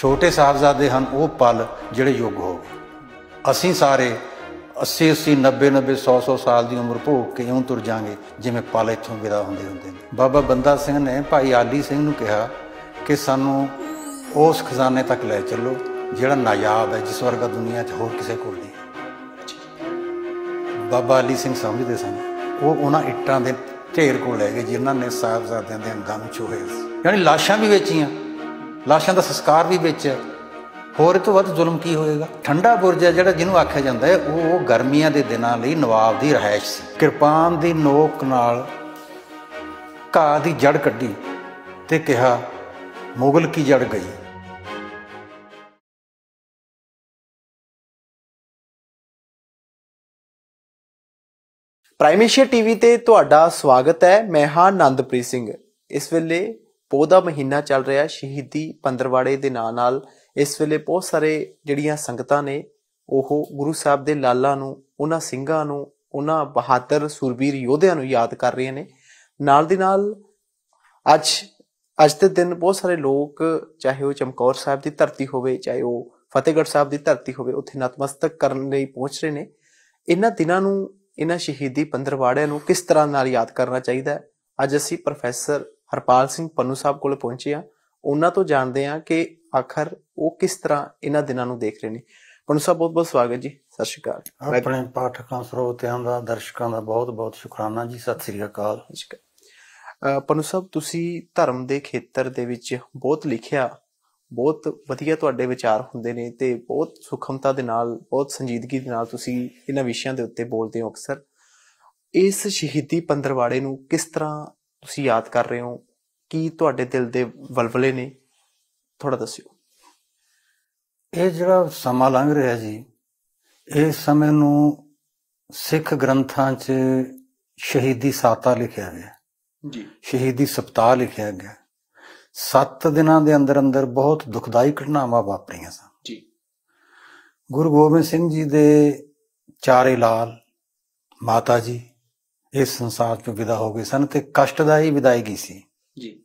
ਛੋਟੇ ਸਾਹਿਬਜ਼ਾਦੇ ਹਨ ਉਹ ਪਲ ਜਿਹੜੇ ਯੁੱਗ ਹੋ ਗਏ ਅਸੀਂ ਸਾਰੇ 80 80 90 90 100 100 ਸਾਲ ਦੀ ਉਮਰ ਭੋਗ ਕੇ ਇਉਂ ਤੁਰ ਜਾਾਂਗੇ ਜਿਵੇਂ ਪਲ ਇੱਥੋਂ ਵਿਦਾ ਹੁੰਦੇ ਹੁੰਦੇ ਨੇ ਬਾਬਾ ਬੰਦਾ ਸਿੰਘ ਨੇ ਭਾਈ ਆਲੀ ਸਿੰਘ ਨੂੰ ਕਿਹਾ ਕਿ ਸਾਨੂੰ ਉਸ ਖਜ਼ਾਨੇ ਤੱਕ ਲੈ ਚੱਲੋ ਜਿਹੜਾ ਨਾਯਾਬ ਹੈ ਜਿਸ ਵਰਗਾ ਦੁਨੀਆ 'ਚ ਹੋਰ ਕਿਸੇ ਕੋਲ ਨਹੀਂ ਬਾਬਾ ਆਲੀ ਸਿੰਘ ਸਮਝਦੇ ਸਨ ਉਹ ਉਹਨਾਂ ਇੱਟਾਂ ਦੇ ਢੇਰ ਕੋਲ ਲੈ ਗਏ ਜਿਨ੍ਹਾਂ ਨੇ ਸਾਹਿਬਜ਼ਾਦਿਆਂ ਦੇ ਅੰਗਾਂ ਨੂੰ ਛੋਹੇ ਸੀ ਯਾਨੀ ਲਾਸ਼ਾਂ ਵੀ ਵੇਚੀਆਂ ਲਾਸ਼ਾਂ ਦਾ ਸੰਸਕਾਰ ਵੀ ਵਿੱਚ ਹੋਰ ਇਹ ਤੋਂ ਵੱਧ ਜ਼ੁਲਮ ਕੀ ਹੋਏਗਾ ਠੰਡਾ ਬੁਰਜ ਹੈ ਜਿਹੜਾ ਜਿਹਨੂੰ ਆਖਿਆ ਜਾਂਦਾ ਹੈ ਉਹ ਗਰਮੀਆਂ ਦੇ ਦਿਨਾਂ ਲਈ ਨਵਾਬ ਦੀ ਰਹਿائش ਸੀ ਕਿਰਪਾਨ ਦੀ ਨੋਕ ਨਾਲ ਘਾਹ ਦੀ ਜੜ ਕੱਢੀ ਤੇ ਕਿਹਾ ਮੁਗਲ ਕੀ ਜੜ ਗਈ ਪ੍ਰਾਈਮੇਸ਼ੀਆ ਟੀਵੀ ਤੇ ਤੁਹਾਡਾ ਸਵਾਗਤ ਹੈ ਮੈਂ ਹਾਂ ਆਨੰਦਪ੍ਰੀਤ ਸਿੰਘ ਇਸ ਵੇਲੇ ਪੋਹ ਦਾ ਮਹੀਨਾ ਚੱਲ ਰਿਹਾ ਸ਼ਹੀਦੀ ਪੰਦਰਵਾੜੇ ਦੇ ਨਾਂ ਨਾਲ ਇਸ ਵੇਲੇ ਬਹੁਤ ਸਾਰੇ ਜਿਹੜੀਆਂ ਸੰਗਤਾਂ ਨੇ ਉਹ ਗੁਰੂ ਸਾਹਿਬ ਦੇ ਲਾਲਾਂ ਨੂੰ ਉਹਨਾਂ ਸਿੰਘਾਂ ਨੂੰ ਉਹਨਾਂ ਬਹਾਦਰ ਸੂਰਬੀਰ ਯੋਧਿਆਂ ਨੂੰ ਯਾਦ ਕਰ ਰਹੇ ਨੇ ਨਾਲ ਦੇ ਨਾਲ ਅੱਜ ਅੱਜ ਦੇ ਦਿਨ ਬਹੁਤ ਸਾਰੇ ਲੋਕ ਚਾਹੇ ਉਹ ਚਮਕੌਰ ਸਾਹਿਬ ਦੀ ਧਰਤੀ ਹੋਵੇ ਚਾਹੇ ਉਹ ਫਤਿਹਗੜ੍ਹ ਸਾਹਿਬ ਦੀ ਧਰਤੀ ਹੋਵੇ ਉੱਥੇ ਨਤਮਸਤਕ ਕਰਨ ਲਈ ਪਹੁੰਚ ਰਹੇ ਨੇ ਇਹਨਾਂ ਦਿਨਾਂ ਨੂੰ ਇਹਨਾਂ ਸ਼ਹੀਦੀ ਪੰਦਰਵਾੜਿਆਂ ਨੂੰ ਕਿਸ ਤਰ੍ਹਾਂ ਨਾਲ ਯਾਦ ਕਰਨਾ ਚਾਹੀਦਾ ਹੈ ਅੱਜ ਅਸੀਂ ਪ੍ਰੋਫੈਸਰ ਹਰਪਾਲ ਸਿੰਘ ਪੰਨੂ ਸਾਹਿਬ ਕੋਲ ਪਹੁੰਚੇ ਆ ਉਹਨਾਂ ਤੋਂ ਜਾਣਦੇ ਆ ਕਿ ਆਖਰ ਉਹ ਕਿਸ ਤਰ੍ਹਾਂ ਇਹਨਾਂ ਦਿਨਾਂ ਨੂੰ ਦੇਖ ਰਹੇ ਨੇ ਪੰਨੂ ਸਾਹਿਬ ਬਹੁਤ ਬਹੁਤ ਸਵਾਗਤ ਜੀ ਸਤਿ ਸ਼੍ਰੀ ਅਕਾਲ ਆਪਣੇ ਪਾਠਕਾਂ ਸਰੋਤਿਆਂ ਦਾ ਦਰਸ਼ਕਾਂ ਦਾ ਬਹੁਤ ਬਹੁਤ ਸ਼ੁਕਰਾਨਾ ਜੀ ਸਤਿ ਸ਼੍ਰੀ ਅਕਾਲ ਪੰਨੂ ਸਾਹਿਬ ਤੁਸੀਂ ਧਰਮ ਦੇ ਖੇਤਰ ਦੇ ਵਿੱਚ ਬਹੁਤ ਲਿਖਿਆ ਬਹੁਤ ਵਧੀਆ ਤੁਹਾਡੇ ਵਿਚਾਰ ਹੁੰਦੇ ਨੇ ਤੇ ਬਹੁਤ ਸੁਖਮਤਾ ਦੇ ਨਾਲ ਬਹੁਤ ਸੰਜੀਦਗੀ ਦੇ ਨਾਲ ਤੁਸੀਂ ਇਹਨਾਂ ਵਿਸ਼ਿਆਂ ਦੇ ਉੱਤੇ ਬੋਲਦੇ ਹੋ ਅਕਸਰ ਇਸ ਸ਼ਹੀਦੀ ਪੰਦਰਵਾੜੇ ਨੂੰ ਕਿਸ ਤਰ੍ਹਾਂ ਤੁਸੀਂ ਯਾਦ ਕਰ ਰਹੇ ਹੋ ਕੀ ਤੁਹਾਡੇ ਦਿਲ ਦੇ ਵਲਵਲੇ ਨੇ ਥੋੜਾ ਦੱਸਿਓ ਇਹ ਜਿਹੜਾ ਸਮਾਂ ਲੰਘ ਰਿਹਾ ਜੀ ਇਹ ਸਮੇਂ ਨੂੰ ਸਿੱਖ ਗ੍ਰੰਥਾਂ 'ਚ ਸ਼ਹੀਦੀ ਸਾਤਾ ਲਿਖਿਆ ਗਿਆ ਜੀ ਸ਼ਹੀਦੀ ਸਪਤਾਹ ਲਿਖਿਆ ਗਿਆ 7 ਦਿਨਾਂ ਦੇ ਅੰਦਰ ਅੰਦਰ ਬਹੁਤ ਦੁਖਦਾਈ ਘਟਨਾਵਾਂ ਵਾਪਰੀਆਂ ਸਨ ਜੀ ਗੁਰੂ ਗੋਬਿੰਦ ਸਿੰਘ ਜੀ ਦੇ ਚਾਰੇ ਲਾਲ ਮਾਤਾ ਜੀ ਇਸ ਸੰਸਾਰ ਤੋਂ ਵਿਦਾ ਹੋ ਗਏ ਸਨ ਤੇ ਕਸ਼ਟਦਾਈ ਵਿਦਾਇਗੀ ਸੀ ਜੀ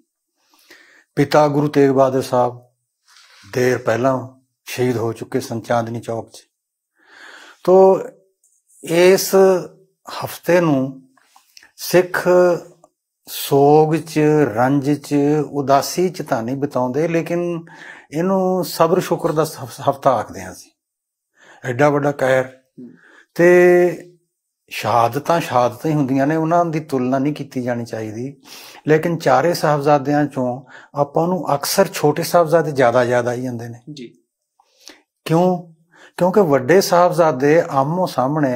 ਪਿਤਾ ਗੁਰੂ ਤੇਗ ਬਹਾਦਰ ਸਾਹਿਬ ਦੇਰ ਪਹਿਲਾਂ ਸ਼ਹੀਦ ਹੋ ਚੁੱਕੇ ਸਨ ਚਾਂਦਨੀ ਚੌਕ 'ਚ ਤੋਂ ਇਸ ਹਫਤੇ ਨੂੰ ਸਿੱਖ ਸੋਗ 'ਚ ਰੰਜ 'ਚ ਉਦਾਸੀ 'ਚ ਤਾਂ ਨਹੀਂ ਬਿਤਾਉਂਦੇ ਲੇਕਿਨ ਇਹਨੂੰ ਸਬਰ ਸ਼ੁਕਰ ਦਾ ਹਫਤਾ ਆਖਦੇ ਹਾਂ ਅਸੀਂ ਐਡਾ ਵੱਡਾ ਕਹਿਰ ਤੇ ਸ਼ਹਾਦਤਾਂ ਸ਼ਹਾਦਤਾਂ ਹੀ ਹੁੰਦੀਆਂ ਨੇ ਉਹਨਾਂ ਦੀ ਤੁਲਨਾ ਨਹੀਂ ਕੀਤੀ ਜਾਣੀ ਚਾਹੀਦੀ ਲੇਕਿਨ ਚਾਰੇ ਸਾਹਿਬਜ਼ਾਦਿਆਂ ਚੋਂ ਆਪਾਂ ਨੂੰ ਅਕਸਰ ਛੋਟੇ ਸਾਹਿਬਜ਼ਾਦੇ ਜ਼ਿਆਦਾ ਯਾਦ ਆਈ ਜਾਂਦੇ ਨੇ ਜੀ ਕਿਉਂ ਕਿਉਂਕਿ ਵੱਡੇ ਸਾਹਿਬਜ਼ਾਦੇ ਆਮੋ ਸਾਹਮਣੇ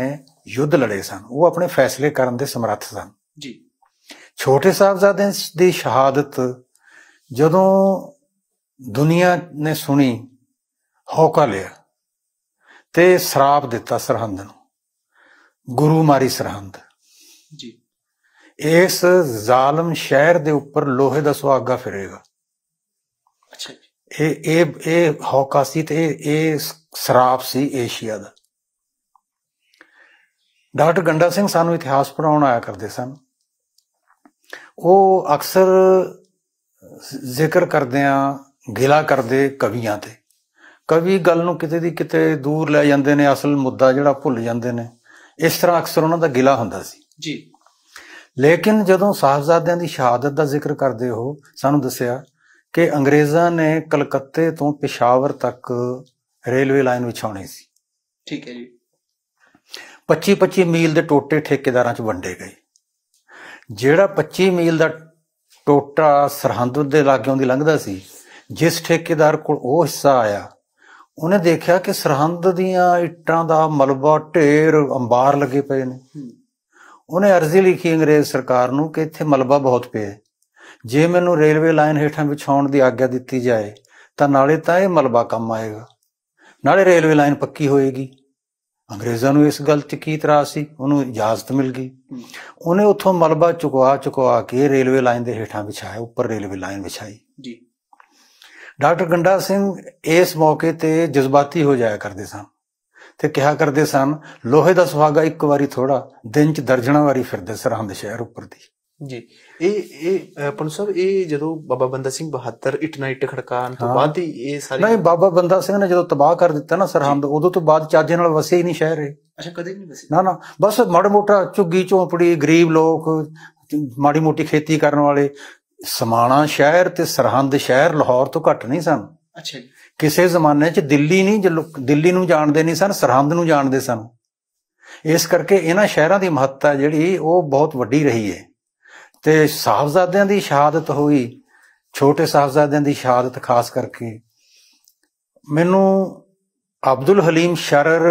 ਯੁੱਧ ਲੜੇ ਸਨ ਉਹ ਆਪਣੇ ਫੈਸਲੇ ਕਰਨ ਦੇ ਸਮਰੱਥ ਸਨ ਜੀ ਛੋਟੇ ਸਾਹਿਬਜ਼ਾਦਿਆਂ ਦੀ ਸ਼ਹਾਦਤ ਜਦੋਂ ਦੁਨੀਆ ਨੇ ਸੁਣੀ ਹੌਕਾ ਲਿਆ ਤੇ ਸਰਾਪ ਦਿੱਤਾ ਸਰਹੰਦ ਨੂੰ ਗੁਰੂ ਮਾਰੀ ਸਰਹੰਦ ਜੀ ਇਸ ਜ਼ਾਲਮ ਸ਼ਹਿਰ ਦੇ ਉੱਪਰ ਲੋਹੇ ਦਾ ਸੁਹਾਗਾ ਫਿਰੇਗਾ ਅੱਛਾ ਜੀ ਇਹ ਇਹ ਇਹ ਹੌਕਾ ਸੀ ਤੇ ਇਹ ਸਰਾਪ ਸੀ ਏਸ਼ੀਆ ਦਾ ਡਾਕਟਰ ਗੰਡਾ ਸਿੰਘ ਸਾਨੂੰ ਇਤਿਹਾਸ ਪੜਾਉਣ ਆਇਆ ਕਰਦੇ ਸਨ ਉਹ ਅਕਸਰ ਜ਼ਿਕਰ ਕਰਦੇ ਆ ਗਿਲਾ ਕਰਦੇ ਕਵੀਆਂ ਤੇ ਕਵੀ ਗੱਲ ਨੂੰ ਕਿਤੇ ਦੀ ਕਿਤੇ ਦੂਰ ਲੈ ਜਾਂਦੇ ਨੇ ਅਸਲ ਮੁੱਦਾ ਜਿਹੜਾ ਭੁੱਲ ਜਾਂਦੇ ਨੇ ਇਸ ਤਰ੍ਹਾਂ ਅਕਸਰ ਉਹਨਾਂ ਦਾ ਗਿਲਾ ਹੁੰਦਾ ਸੀ ਜੀ ਲੇਕਿਨ ਜਦੋਂ ਸਾਹਿਬਜ਼ਾਦਿਆਂ ਦੀ ਸ਼ਹਾਦਤ ਦਾ ਜ਼ਿਕਰ ਕਰਦੇ ਹੋ ਸਾਨੂੰ ਦੱਸਿਆ ਕਿ ਅੰਗਰੇਜ਼ਾਂ ਨੇ ਕਲਕੱਤੇ ਤੋਂ ਪਿਸ਼ਾਵਰ ਤੱਕ ਰੇਲਵੇ ਲਾਈਨ ਵਿਛਾਉਣੀ ਸੀ ਠੀਕ ਹੈ ਜੀ 25-25 ਮੀਲ ਦੇ ਟੋਟੇ ਠੇਕੇਦਾਰਾਂ 'ਚ ਵੰਡੇ ਗਏ ਜਿਹੜਾ 25 ਮੀਲ ਦਾ ਟੋਟਾ ਸਰਹੰਦ ਦੇ ਲਾਗਿਓਂ ਦੀ ਲੰਘਦਾ ਸੀ ਜਿਸ ਠੇਕੇਦਾਰ ਕੋਲ ਉਹ ਹਿੱਸਾ ਆਇਆ ਉਹਨੇ ਦੇਖਿਆ ਕਿ ਸਰਹੰਦ ਦੀਆਂ ਇੱਟਾਂ ਦਾ ਮਲਬਾ ਢੇਰ ਅੰਬਾਰ ਲੱਗੇ ਪਏ ਨੇ ਉਹਨੇ ਅਰਜ਼ੀ ਲਿਖੀ ਅੰਗਰੇਜ਼ ਸਰਕਾਰ ਨੂੰ ਕਿ ਇੱਥੇ ਮਲਬਾ ਬਹੁਤ ਪਿਆ ਜੇ ਮੈਨੂੰ ਰੇਲਵੇ ਲਾਈਨ ਹੇਠਾਂ ਵਿਛਾਉਣ ਦੀ ਆਗਿਆ ਦਿੱਤੀ ਜਾਏ ਤਾਂ ਨਾਲੇ ਤਾਂ ਇਹ ਮਲਬਾ ਕੰਮ ਆਏਗਾ ਨਾਲੇ ਰੇਲਵੇ ਲਾਈਨ ਪੱਕੀ ਹੋਏਗੀ ਅੰਗਰੇਜ਼ਾਂ ਨੂੰ ਇਸ ਗੱਲ 'ਚ ਕੀ ਇਤਰਾਜ਼ ਸੀ ਉਹਨੂੰ ਇਜਾਜ਼ਤ ਮਿਲ ਗਈ ਉਹਨੇ ਉੱਥੋਂ ਮਲਬਾ ਚੁਕਵਾ ਚੁਕਵਾ ਕੇ ਰੇਲਵੇ ਲਾਈਨ ਦੇ ਹੇਠਾਂ ਵਿਛਾਇਆ ਉੱਪਰ ਰੇਲਵੇ ਲਾਈਨ ਵਿਛਾਈ ਜੀ ਡਾਕਟਰ ਗੰਡਾ ਸਿੰਘ ਇਸ ਮੌਕੇ ਤੇ ਜਜ਼ਬਾਤੀ ਹੋ ਜਾਇਆ ਕਰਦੇ ਸਨ ਤੇ ਕਿਹਾ ਕਰਦੇ ਸਨ ਲੋਹੇ ਦਾ ਸੁਹਾਗਾ ਇੱਕ ਵਾਰੀ ਥੋੜਾ ਦਿਨ ਚ ਦਰਜਣਾ ਵਾਰੀ ਫਿਰਦੇ ਸਰਹੰਦ ਸ਼ਹਿਰ ਉੱਪਰ ਦੀ ਜੀ ਇਹ ਇਹ ਪੰਨੂ ਸਾਹਿਬ ਇਹ ਜਦੋਂ ਬਾਬਾ ਬੰਦਾ ਸਿੰਘ 72 ਇਟਨਾਈਟ ਖੜਕਾਨ ਖੜਕਾਣ ਤੋਂ ਬਾਅਦ ਹੀ ਇਹ ਸਾਰੇ ਨਹੀਂ ਬਾਬਾ ਬੰਦਾ ਸਿੰਘ ਨੇ ਜਦੋਂ ਤਬਾਹ ਕਰ ਦਿੱਤਾ ਨਾ ਸਰਹੰਦ ਉਦੋਂ ਤੋਂ ਬਾਅਦ ਚਾਜੇ ਨਾਲ ਵਸੇ ਹੀ ਨਹੀਂ ਸ਼ਹਿਰ ਇਹ ਅੱਛਾ ਕਦੇ ਨਹੀਂ ਵਸੇ ਨਾ ਨਾ ਬਸ ਮੜ ਮੋਟਾ ਝੁੱਗੀ ਝੋਂਪੜੀ ਗਰੀਬ ਲੋਕ ਮਾੜੀ ਮੋਟੀ ਖੇਤੀ ਕਰਨ ਵਾਲੇ ਸਮਾਣਾ ਸ਼ਹਿਰ ਤੇ ਸਰਹੰਦ ਸ਼ਹਿਰ ਲਾਹੌਰ ਤੋਂ ਘੱਟ ਨਹੀਂ ਸਨ ਅੱਛਾ ਜੀ ਕਿਸੇ ਜ਼ਮਾਨੇ 'ਚ ਦਿੱਲੀ ਨਹੀਂ ਦਿੱਲੀ ਨੂੰ ਜਾਣਦੇ ਨਹੀਂ ਸਨ ਸਰਹੰਦ ਨੂੰ ਜਾਣਦੇ ਸਨ ਇਸ ਕਰਕੇ ਇਹਨਾਂ ਸ਼ਹਿਰਾਂ ਦੀ ਮਹੱਤਤਾ ਜਿਹੜੀ ਉਹ ਬਹੁਤ ਵੱਡੀ ਰਹੀ ਹੈ ਤੇ ਸਾਹਬਜ਼ਾਦਿਆਂ ਦੀ ਸ਼ਹਾਦਤ ਹੋਈ ਛੋਟੇ ਸਾਹਬਜ਼ਾਦਿਆਂ ਦੀ ਸ਼ਹਾਦਤ ਖਾਸ ਕਰਕੇ ਮੈਨੂੰ ਅਬਦੁਲ ਹਲੀਮ ਸ਼ਰਰ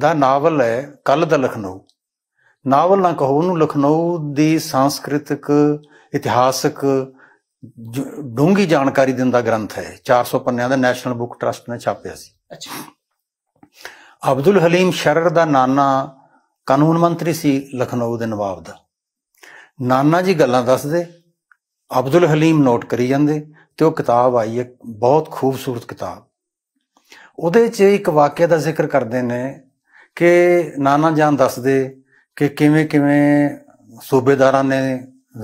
ਦਾ ਨਾਵਲ ਹੈ ਕੱਲ ਦਾ ਲਖਨਊ ਨਾਵਲ ਨਾ ਕਹੋ ਉਹਨੂੰ ਲਖਨਊ ਦੀ ਸੰਸਕ੍ਰਿਤਿਕ ਇਤਿਹਾਸਕ ਡੂੰਗੀ ਜਾਣਕਾਰੀ ਦਿੰਦਾ ਗ੍ਰੰਥ ਹੈ 400 ਪੰਨਿਆਂ ਦਾ ਨੈਸ਼ਨਲ ਬੁੱਕ ਟਰਸਟ ਨੇ ਛਾਪਿਆ ਸੀ ਅੱਛਾ ਅਬਦੁਲ ਹਲੀਮ ਸ਼ਰਰ ਦਾ ਨਾਨਾ ਕਾਨੂੰਨ ਮੰਤਰੀ ਸੀ ਲਖਨਊ ਦੇ ਨਵਾਬ ਦਾ ਨਾਨਾ ਜੀ ਗੱਲਾਂ ਦੱਸਦੇ ਅਬਦੁਲ ਹਲੀਮ ਨੋਟ ਕਰੀ ਜਾਂਦੇ ਤੇ ਉਹ ਕਿਤਾਬ ਆਈ ਹੈ ਬਹੁਤ ਖੂਬਸੂਰਤ ਕਿਤਾਬ ਉਹਦੇ 'ਚ ਇੱਕ ਵਾਕਿਆ ਦਾ ਜ਼ਿਕਰ ਕਰਦੇ ਨੇ ਕਿ ਨਾਨਾ ਜਾਨ ਦੱਸਦੇ ਕਿ ਕਿਵੇਂ ਕਿਵੇਂ ਸੂਬੇਦਾਰਾਂ ਨੇ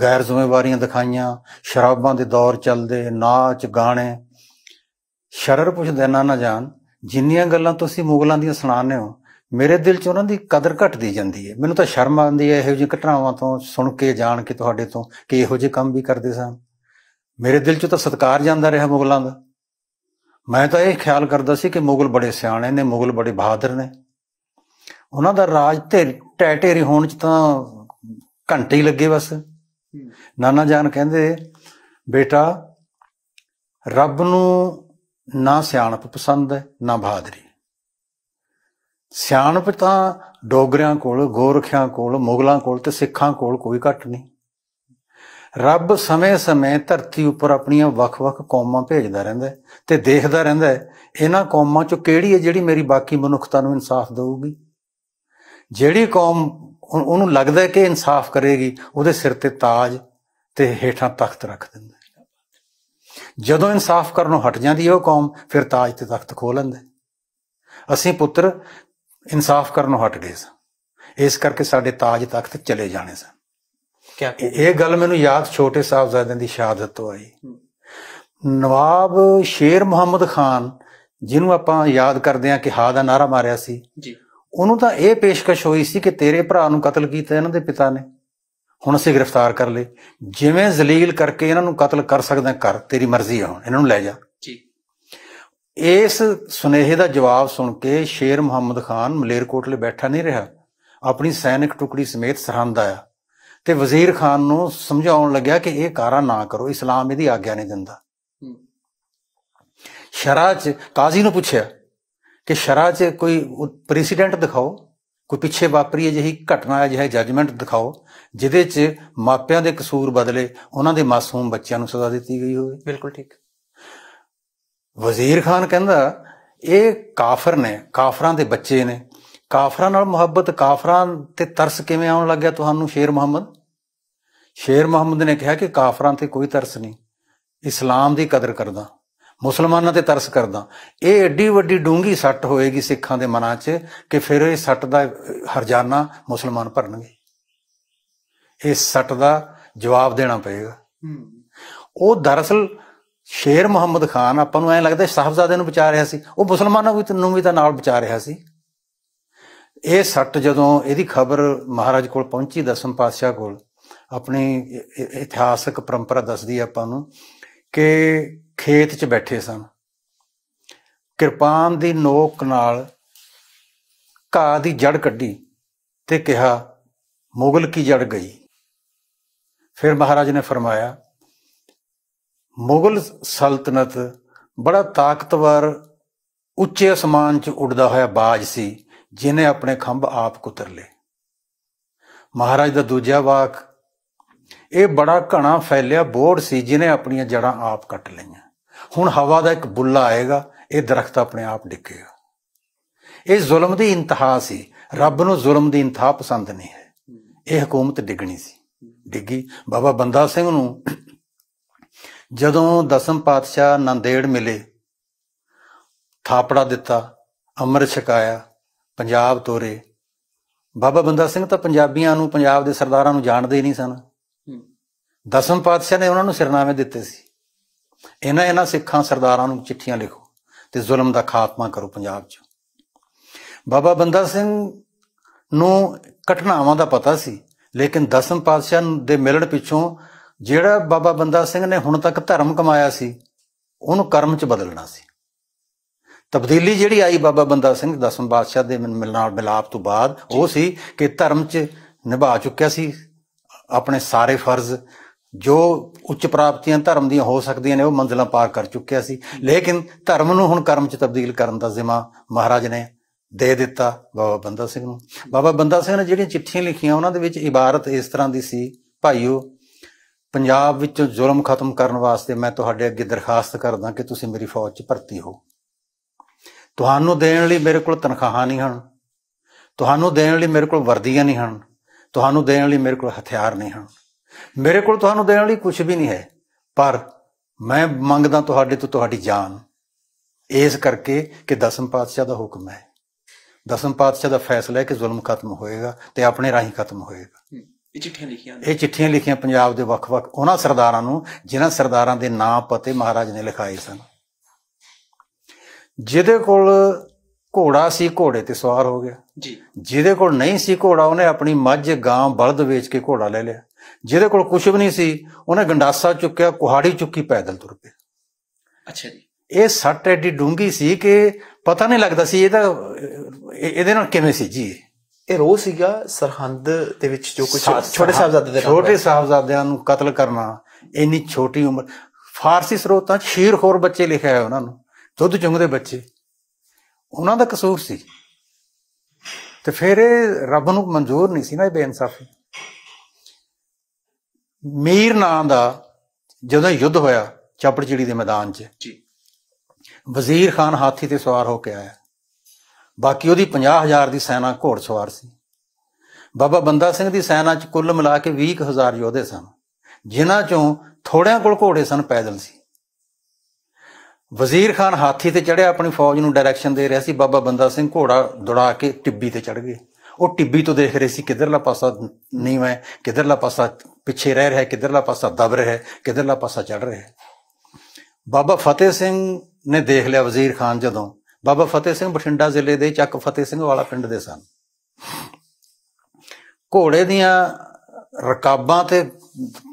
ਗੈਰ ਜ਼ਿੰਮੇਵਾਰੀਆਂ ਦਿਖਾਈਆਂ ਸ਼ਰਾਬਾਂ ਦੇ ਦੌਰ ਚੱਲਦੇ ਨਾਚ ਗਾਣੇ ਸ਼ਰਰ ਪੁੱਛਦੇ ਨਾ ਨਾ ਜਾਣ ਜਿੰਨੀਆਂ ਗੱਲਾਂ ਤੁਸੀਂ ਮੁਗਲਾਂ ਦੀਆਂ ਸੁਣਾਉਂਦੇ ਹੋ ਮੇਰੇ ਦਿਲ 'ਚ ਉਹਨਾਂ ਦੀ ਕਦਰ ਘਟਦੀ ਜਾਂਦੀ ਹੈ ਮੈਨੂੰ ਤਾਂ ਸ਼ਰਮ ਆਉਂਦੀ ਹੈ ਇਹੋ ਜਿਹੀ ਘਟਨਾਵਾਂ ਤੋਂ ਸੁਣ ਕੇ ਜਾਣ ਕੇ ਤੁਹਾਡੇ ਤੋਂ ਕਿ ਇਹੋ ਜਿਹੇ ਕੰਮ ਵੀ ਕਰਦੇ ਸਨ ਮੇਰੇ ਦਿਲ 'ਚ ਤਾਂ ਸਤਕਾਰ ਜਾਂਦਾ ਰਿਹਾ ਮੁਗਲਾਂ ਦਾ ਮੈਂ ਤਾਂ ਇਹ ਖਿਆਲ ਕਰਦਾ ਸੀ ਕਿ ਮੁਗਲ ਬੜੇ ਸਿਆਣੇ ਨੇ ਮੁਗਲ ਬੜੇ ਬਹਾਦਰ ਨੇ ਉਹਨਾਂ ਦਾ ਰਾਜ ਤੇ ਟੈਟੇਰੀ ਹੋਣ 'ਚ ਤਾਂ ਘੰਟੇ ਹੀ ਲੱਗੇ ਬਸ ਨਾਨਾ ਜਾਨ ਕਹਿੰਦੇ ਬੇਟਾ ਰੱਬ ਨੂੰ ਨਾ ਸਿਆਣਪ ਪਸੰਦ ਹੈ ਨਾ ਬਹਾਦਰੀ ਸਿਆਣਪ ਤਾਂ ਡੋਗਰਿਆਂ ਕੋਲ ਗੋਰਖਿਆਂ ਕੋਲ ਮੁਗਲਾਂ ਕੋਲ ਤੇ ਸਿੱਖਾਂ ਕੋਲ ਕੋਈ ਘੱਟ ਨਹੀਂ ਰੱਬ ਸਮੇਂ-ਸਮੇਂ ਧਰਤੀ ਉੱਪਰ ਆਪਣੀਆਂ ਵੱਖ-ਵੱਖ ਕੌਮਾਂ ਭੇਜਦਾ ਰਹਿੰਦਾ ਤੇ ਦੇਖਦਾ ਰਹਿੰਦਾ ਇਹਨਾਂ ਕੌਮਾਂ ਚੋਂ ਕਿਹੜੀ ਹੈ ਜਿਹੜੀ ਮੇਰੀ ਬਾਕੀ ਮਨੁੱਖਤਾ ਨੂੰ ਇਨਸਾਫ ਦੇਊਗੀ ਜਿਹੜੀ ਕੌਮ ਉਹਨੂੰ ਲੱਗਦਾ ਕਿ ਇਨਸਾਫ ਕਰੇਗੀ ਉਹਦੇ ਸਿਰ ਤੇ ਤਾਜ ਤੇ ਹੇਠਾਂ ਤਖਤ ਰੱਖ ਦਿੰਦਾ ਜਦੋਂ ਇਨਸਾਫ ਕਰਨੋਂ ਹਟ ਜਾਂਦੀ ਉਹ ਕੌਮ ਫਿਰ ਤਾਜ ਤੇ ਤਖਤ ਖੋ ਲੈਂਦਾ ਅਸੀਂ ਪੁੱਤਰ ਇਨਸਾਫ ਕਰਨੋਂ ਹਟ ਗਏ ਸਾਂ ਇਸ ਕਰਕੇ ਸਾਡੇ ਤਾਜ ਤਖਤ ਚਲੇ ਜਾਣੇ ਸਨ ਕਿਆ ਇਹ ਗੱਲ ਮੈਨੂੰ ਯਾਦ ਛੋਟੇ ਸਾਹਿਬਜ਼ਾਦਿਆਂ ਦੀ ਸ਼ਹਾਦਤ ਤੋਂ ਆਈ ਨਵਾਬ ਸ਼ੇਰ ਮੁਹੰਮਦ ਖਾਨ ਜਿਹਨੂੰ ਆਪਾਂ ਯਾਦ ਕਰਦੇ ਹਾਂ ਕਿ ਹਾ ਦਾ ਨਾਰਾ ਮਾਰਿਆ ਸੀ ਜੀ ਉਹਨੂੰ ਤਾਂ ਇਹ ਪੇਸ਼ਕਸ਼ ਹੋਈ ਸੀ ਕਿ ਤੇਰੇ ਭਰਾ ਨੂੰ ਕਤਲ ਕੀਤਾ ਇਹਨਾਂ ਦੇ ਪਿਤਾ ਨੇ ਹੁਣ ਅਸੀਂ ਗ੍ਰਿਫਤਾਰ ਕਰ ਲਏ ਜਿਵੇਂ ਜ਼ਲੀਲ ਕਰਕੇ ਇਹਨਾਂ ਨੂੰ ਕਤਲ ਕਰ ਸਕਦਾ ਕਰ ਤੇਰੀ ਮਰਜ਼ੀ ਆ ਹੁਣ ਇਹਨਾਂ ਨੂੰ ਲੈ ਜਾ ਜੀ ਇਸ ਸੁਨੇਹੇ ਦਾ ਜਵਾਬ ਸੁਣ ਕੇ ਸ਼ੇਰ ਮੁਹੰਮਦ ਖਾਨ ਮਲੇਰਕੋਟਲੇ ਬੈਠਾ ਨਹੀਂ ਰਿਹਾ ਆਪਣੀ ਸੈਨਿਕ ਟੁਕੜੀ ਸਮੇਤ ਸਰਹੰਦ ਆਇਆ ਤੇ ਵਜ਼ੀਰ ਖਾਨ ਨੂੰ ਸਮਝਾਉਣ ਲੱਗਿਆ ਕਿ ਇਹ ਕਾਰਾ ਨਾ ਕਰੋ ਇਸਲਾਮ ਇਹਦੀ ਆਗਿਆ ਨਹੀਂ ਦਿੰਦਾ ਸ਼ਰਾਚ ਕਾਜ਼ੀ ਨੂੰ ਪੁੱਛਿਆ ਕਿ ਸ਼ਰਾ 'ਚ ਕੋਈ ਪ੍ਰੈਸੀਡੈਂਟ ਦਿਖਾਓ ਕੋਈ ਪਿੱਛੇ ਵਾਪਰੀ ਜਿਹੀ ਘਟਨਾ ਜਿਹੜਾ ਜੱਜਮੈਂਟ ਦਿਖਾਓ ਜਿਹਦੇ 'ਚ ਮਾਪਿਆਂ ਦੇ ਕਸੂਰ ਬਦਲੇ ਉਹਨਾਂ ਦੇ ਮਾਸੂਮ ਬੱਚਿਆਂ ਨੂੰ ਸਜ਼ਾ ਦਿੱਤੀ ਗਈ ਹੋਵੇ ਬਿਲਕੁਲ ਠੀਕ ਵਜ਼ੀਰ ਖਾਨ ਕਹਿੰਦਾ ਇਹ ਕਾਫਰ ਨੇ ਕਾਫਰਾਂ ਦੇ ਬੱਚੇ ਨੇ ਕਾਫਰਾਂ ਨਾਲ ਮੁਹੱਬਤ ਕਾਫਰਾਂ ਤੇ ਤਰਸ ਕਿਵੇਂ ਆਉਣ ਲੱਗਿਆ ਤੁਹਾਨੂੰ ਸ਼ੇਰ ਮੁਹੰਮਦ ਸ਼ੇਰ ਮੁਹੰਮਦ ਨੇ ਕਿਹਾ ਕਿ ਕਾਫਰਾਂ ਤੇ ਕੋਈ ਤਰਸ ਨਹੀਂ ਇਸਲਾਮ ਦੀ ਕਦਰ ਕਰਦਾ ਮੁਸਲਮਾਨਾਂ ਤੇ ਤਰਸ ਕਰਦਾ ਇਹ ਏਡੀ ਵੱਡੀ ਡੂੰਗੀ ਸੱਟ ਹੋਏਗੀ ਸਿੱਖਾਂ ਦੇ ਮਨਾਂ 'ਚ ਕਿ ਫਿਰ ਇਹ ਸੱਟ ਦਾ ਹਰਜਾਨਾ ਮੁਸਲਮਾਨ ਭਰਨਗੇ ਇਹ ਸੱਟ ਦਾ ਜਵਾਬ ਦੇਣਾ ਪਏਗਾ ਉਹ ਦਰਸਲ ਸ਼ੇਰ ਮੁਹੰਮਦ ਖਾਨ ਆਪਾਂ ਨੂੰ ਐਂ ਲੱਗਦਾ ਸਾਹਿਬਜ਼ਾਦੇ ਨੂੰ ਵਿਚਾਰ ਰਿਹਾ ਸੀ ਉਹ ਮੁਸਲਮਾਨਾਂ ਨੂੰ ਵੀ ਤਾਂ ਨਾਲ ਵਿਚਾਰ ਰਿਹਾ ਸੀ ਇਹ ਸੱਟ ਜਦੋਂ ਇਹਦੀ ਖਬਰ ਮਹਾਰਾਜ ਕੋਲ ਪਹੁੰਚੀ ਦਸਮ ਪਾਤਸ਼ਾਹ ਕੋਲ ਆਪਣੀ ਇਤਿਹਾਸਕ ਪਰੰਪਰਾ ਦੱਸਦੀ ਆਪਾਂ ਨੂੰ ਕਿ ਖੇਤ 'ਚ ਬੈਠੇ ਸਨ ਕਿਰਪਾਨ ਦੀ ਨੋਕ ਨਾਲ ਘਾਹ ਦੀ ਜੜ ਕੱਢੀ ਤੇ ਕਿਹਾ ਮੁਗਲ ਕੀ ਜੜ ਗਈ ਫਿਰ ਮਹਾਰਾਜ ਨੇ ਫਰਮਾਇਆ ਮੁਗਲ ਸਲਤਨਤ ਬੜਾ ਤਾਕਤਵਰ ਉੱਚੇ ਅਸਮਾਨ 'ਚ ਉੱਡਦਾ ਹੋਇਆ ਬਾਜ ਸੀ ਜਿਨੇ ਆਪਣੇ ਖੰਭ ਆਪ ਕੁਤਰ ਲਏ ਮਹਾਰਾਜ ਦਾ ਦੂਜਾ ਵਾਕ ਇਹ ਬੜਾ ਘਣਾ ਫੈਲਿਆ ਬੋੜ ਸੀ ਜਿਨੇ ਆਪਣੀਆਂ ਜੜਾਂ ਆਪ ਕੱਟ ਲਈਆਂ ਹੁਣ ਹਵਾ ਦਾ ਇੱਕ ਬੁੱਲਾ ਆਏਗਾ ਇਹ ਦਰਖਤ ਆਪਣੇ ਆਪ ਡਿੱਗੇਗਾ ਇਹ ਜ਼ੁਲਮ ਦੀ ਇੰਤਹਾ ਸੀ ਰੱਬ ਨੂੰ ਜ਼ੁਲਮ ਦੀ ਇੰਤਹਾ ਪਸੰਦ ਨਹੀਂ ਹੈ ਇਹ ਹਕੂਮਤ ਡਿੱਗਣੀ ਸੀ ਡਿੱਗੀ ਬਾਬਾ ਬੰਦਾ ਸਿੰਘ ਨੂੰ ਜਦੋਂ ਦਸਮ ਪਾਤਸ਼ਾਹ ਨੰਦੇੜ ਮਿਲੇ ਥਾਪੜਾ ਦਿੱਤਾ ਅੰਮ੍ਰਿਤ ਛਕਾਇਆ ਪੰਜਾਬ ਤੋਰੇ ਬਾਬਾ ਬੰਦਾ ਸਿੰਘ ਤਾਂ ਪੰਜਾਬੀਆਂ ਨੂੰ ਪੰਜਾਬ ਦੇ ਸਰਦਾਰਾਂ ਨੂੰ ਜਾਣਦੇ ਹੀ ਨਹੀਂ ਸਨ ਦਸਮ ਪਾਤਸ਼ਾਹ ਨੇ ਉਹਨਾਂ ਨੂੰ ਸਿਰਨਾਮੇ ਦਿੱਤੇ ਸੀ ਇਹਨਾਂ ਇਹਨਾਂ ਸਿੱਖਾਂ ਸਰਦਾਰਾਂ ਨੂੰ ਚਿੱਠੀਆਂ ਲਿਖੋ ਤੇ ਜ਼ੁਲਮ ਦਾ ਖਾਤਮਾ ਕਰੋ ਪੰਜਾਬ 'ਚ ਬਾਬਾ ਬੰਦਾ ਸਿੰਘ ਨੂੰ ਘਟਨਾਵਾਂ ਦਾ ਪਤਾ ਸੀ ਲੇਕਿਨ ਦਸਮ ਪਾਤਸ਼ਾਹ ਦੇ ਮਿਲਣ ਪਿੱਛੋਂ ਜਿਹੜਾ ਬਾਬਾ ਬੰਦਾ ਸਿੰਘ ਨੇ ਹੁਣ ਤੱਕ ਧਰਮ ਕਮਾਇਆ ਸੀ ਉਹਨੂੰ ਕਰਮ 'ਚ ਬਦਲਣਾ ਸੀ ਤਬਦੀਲੀ ਜਿਹੜੀ ਆਈ ਬਾਬਾ ਬੰਦਾ ਸਿੰਘ ਦਸਮ ਪਾਤਸ਼ਾਹ ਦੇ ਨਾਲ ਮਿਲਾਪ ਤੋਂ ਬਾਅਦ ਉਹ ਸੀ ਕਿ ਧਰਮ 'ਚ ਨਿਭਾ ਚੁੱਕਿਆ ਸੀ ਆਪਣੇ ਸਾਰੇ ਫਰਜ਼ ਜੋ ਉੱਚ ਪ੍ਰਾਪਤੀਆਂ ਧਰਮ ਦੀਆਂ ਹੋ ਸਕਦੀਆਂ ਨੇ ਉਹ ਮੰਜ਼ਲਾਂ ਪਾਰ ਕਰ ਚੁੱਕਿਆ ਸੀ ਲੇਕਿਨ ਧਰਮ ਨੂੰ ਹੁਣ ਕਰਮ 'ਚ ਤਬਦੀਲ ਕਰਨ ਦਾ ਜ਼ਿਮਾ ਮਹਾਰਾਜ ਨੇ ਦੇ ਦਿੱਤਾ ਬਾਬਾ ਬੰਦਾ ਸਿੰਘ ਨੂੰ ਬਾਬਾ ਬੰਦਾ ਸਿੰਘ ਨੇ ਜਿਹੜੀਆਂ ਚਿੱਠੀਆਂ ਲਿਖੀਆਂ ਉਹਨਾਂ ਦੇ ਵਿੱਚ ਇਬਾਰਤ ਇਸ ਤਰ੍ਹਾਂ ਦੀ ਸੀ ਭਾਈਓ ਪੰਜਾਬ ਵਿੱਚੋਂ ਜ਼ੁਲਮ ਖਤਮ ਕਰਨ ਵਾਸਤੇ ਮੈਂ ਤੁਹਾਡੇ ਅੱਗੇ ਦਰਖਾਸਤ ਕਰਦਾ ਕਿ ਤੁਸੀਂ ਮੇਰੀ ਫੌਜ 'ਚ ਭਰਤੀ ਹੋ ਤੁਹਾਨੂੰ ਦੇਣ ਲਈ ਮੇਰੇ ਕੋਲ ਤਨਖਾਹਾਂ ਨਹੀਂ ਹਨ ਤੁਹਾਨੂੰ ਦੇਣ ਲਈ ਮੇਰੇ ਕੋਲ ਵਰਦੀਆਂ ਨਹੀਂ ਹਨ ਤੁਹਾਨੂੰ ਦੇਣ ਲਈ ਮੇਰੇ ਕੋਲ ਹਥਿਆਰ ਨਹੀਂ ਹਨ ਮੇਰੇ ਕੋਲ ਤੁਹਾਨੂੰ ਦੇਣ ਲਈ ਕੁਝ ਵੀ ਨਹੀਂ ਹੈ ਪਰ ਮੈਂ ਮੰਗਦਾ ਤੁਹਾਡੇ ਤੋਂ ਤੁਹਾਡੀ ਜਾਨ ਇਸ ਕਰਕੇ ਕਿ ਦਸਮ ਪਾਤਸ਼ਾਹ ਦਾ ਹੁਕਮ ਹੈ ਦਸਮ ਪਾਤਸ਼ਾਹ ਦਾ ਫੈਸਲਾ ਹੈ ਕਿ ਜ਼ੁਲਮ ਖਤਮ ਹੋਏਗਾ ਤੇ ਆਪਣੇ ਰਾਹੀਂ ਖਤਮ ਹੋਏਗਾ ਇਹ ਚਿੱਠੀਆਂ ਲਿਖੀਆਂ ਇਹ ਚਿੱਠੀਆਂ ਲਿਖੀਆਂ ਪੰਜਾਬ ਦੇ ਵੱਖ-ਵੱਖ ਉਹਨਾਂ ਸਰਦਾਰਾਂ ਨੂੰ ਜਿਨ੍ਹਾਂ ਸਰਦਾਰਾਂ ਦੇ ਨਾਂ ਪਤੇ ਮਹਾਰਾਜ ਨੇ ਲਿਖਾਏ ਸਨ ਜਿਹਦੇ ਕੋਲ ਘੋੜਾ ਸੀ ਘੋੜੇ ਤੇ ਸਵਾਰ ਹੋ ਗਿਆ ਜੀ ਜਿਹਦੇ ਕੋਲ ਨਹੀਂ ਸੀ ਘੋੜਾ ਉਹਨੇ ਆਪਣੀ ਮੱਝ ਗਾਂ ਬਲਦ ਵੇਚ ਕੇ ਘੋੜਾ ਲੈ ਲਿਆ ਜਿਹਦੇ ਕੋਲ ਕੁਝ ਵੀ ਨਹੀਂ ਸੀ ਉਹਨੇ ਗੰਡਾਸਾ ਚੁੱਕਿਆ ਕੁਹਾੜੀ ਚੁੱਕੀ ਪੈਦਲ ਤੁਰ ਪਿਆ ਅੱਛਾ ਜੀ ਇਹ ਸੱਟ ਐਡੀ ਡੂੰਗੀ ਸੀ ਕਿ ਪਤਾ ਨਹੀਂ ਲੱਗਦਾ ਸੀ ਇਹ ਤਾਂ ਇਹਦੇ ਨਾਲ ਕਿਵੇਂ ਸੀ ਜੀ ਇਹ ਰੋ ਸੀਗਾ ਸਰਹੰਦ ਦੇ ਵਿੱਚ ਜੋ ਕੁਝ ਛੋਟੇ ਸਾਹਿਬਜ਼ਾਦੇ ਦੇ ਛੋਟੇ ਸਾਹਿਬਜ਼ਾਦਿਆਂ ਨੂੰ ਕਤਲ ਕਰਨਾ ਇੰਨੀ ਛੋਟੀ ਉਮਰ ਫਾਰਸੀ ਸਰੋਤਾਂ ਸ਼ੀਰਖੋਰ ਬੱਚੇ ਲਿਖਿਆ ਹੈ ਉਹਨਾਂ ਨੂੰ ਦੁੱਧ ਚੁੰਗਦੇ ਬੱਚੇ ਉਹਨਾਂ ਦਾ ਕਸੂਰ ਸੀ ਤੇ ਫਿਰ ਇਹ ਰੱਬ ਨੂੰ ਮਨਜ਼ੂਰ ਨਹੀਂ ਸੀ ਨਾ ਇਹ ਬੇਇਨਸਾਫੀ ਮੀਰ ਨਾਂ ਦਾ ਜਦੋਂ ਯੁੱਧ ਹੋਇਆ ਚਾਪੜਚਿੜੀ ਦੇ ਮੈਦਾਨ 'ਚ ਜੀ ਵਜ਼ੀਰ ਖਾਨ ਹਾਥੀ ਤੇ ਸਵਾਰ ਹੋ ਕੇ ਆਇਆ ਬਾਕੀ ਉਹਦੀ 50000 ਦੀ ਸੈਨਾ ਘੋੜ ਸਵਾਰ ਸੀ ਬਾਬਾ ਬੰਦਾ ਸਿੰਘ ਦੀ ਸੈਨਾ 'ਚ ਕੁੱਲ ਮਿਲਾ ਕੇ 20000 ਯੋਧੇ ਸਨ ਜਿਨ੍ਹਾਂ 'ਚੋਂ ਥੋੜਿਆਂ ਕੋਲ ਘੋੜੇ ਸਨ ਪੈਦਲ ਸੀ ਵਜ਼ੀਰ ਖਾਨ ਹਾਥੀ ਤੇ ਚੜਿਆ ਆਪਣੀ ਫੌਜ ਨੂੰ ਡਾਇਰੈਕਸ਼ਨ ਦੇ ਰਿਹਾ ਸੀ ਬਾਬਾ ਬੰਦਾ ਸਿੰਘ ਘੋੜਾ ਦੁੜਾ ਕੇ ਟਿੱਬੀ ਤੇ ਚੜ ਗਏ ਉਹ ਟਿੱਬੀ ਤੋਂ ਦੇਖ ਰਹੇ ਸੀ ਕਿਧਰਲਾ ਪਾਸਾ ਨਹੀਂ ਮੈਂ ਕਿਧਰਲਾ ਪਾਸਾ ਪਿੱਛੇ ਰਹਿ ਰਿਹਾ ਹੈ ਕਿਧਰਲਾ ਪਾਸਾ ਦਬ ਰਿਹਾ ਹੈ ਕਿਧਰਲਾ ਪਾਸਾ ਚੜ ਰਿਹਾ ਹੈ ਬਾਬਾ ਫਤਿਹ ਸਿੰਘ ਨੇ ਦੇਖ ਲਿਆ ਵਜ਼ੀਰ ਖਾਨ ਜਦੋਂ ਬਾਬਾ ਫਤਿਹ ਸਿੰਘ ਬਠਿੰਡਾ ਜ਼ਿਲ੍ਹੇ ਦੇ ਚੱਕ ਫਤਿਹ ਸਿੰਘ ਵਾਲਾ ਪਿੰਡ ਦੇ ਸਨ ਘੋੜੇ ਦੀਆਂ ਰਕਾਬਾਂ ਤੇ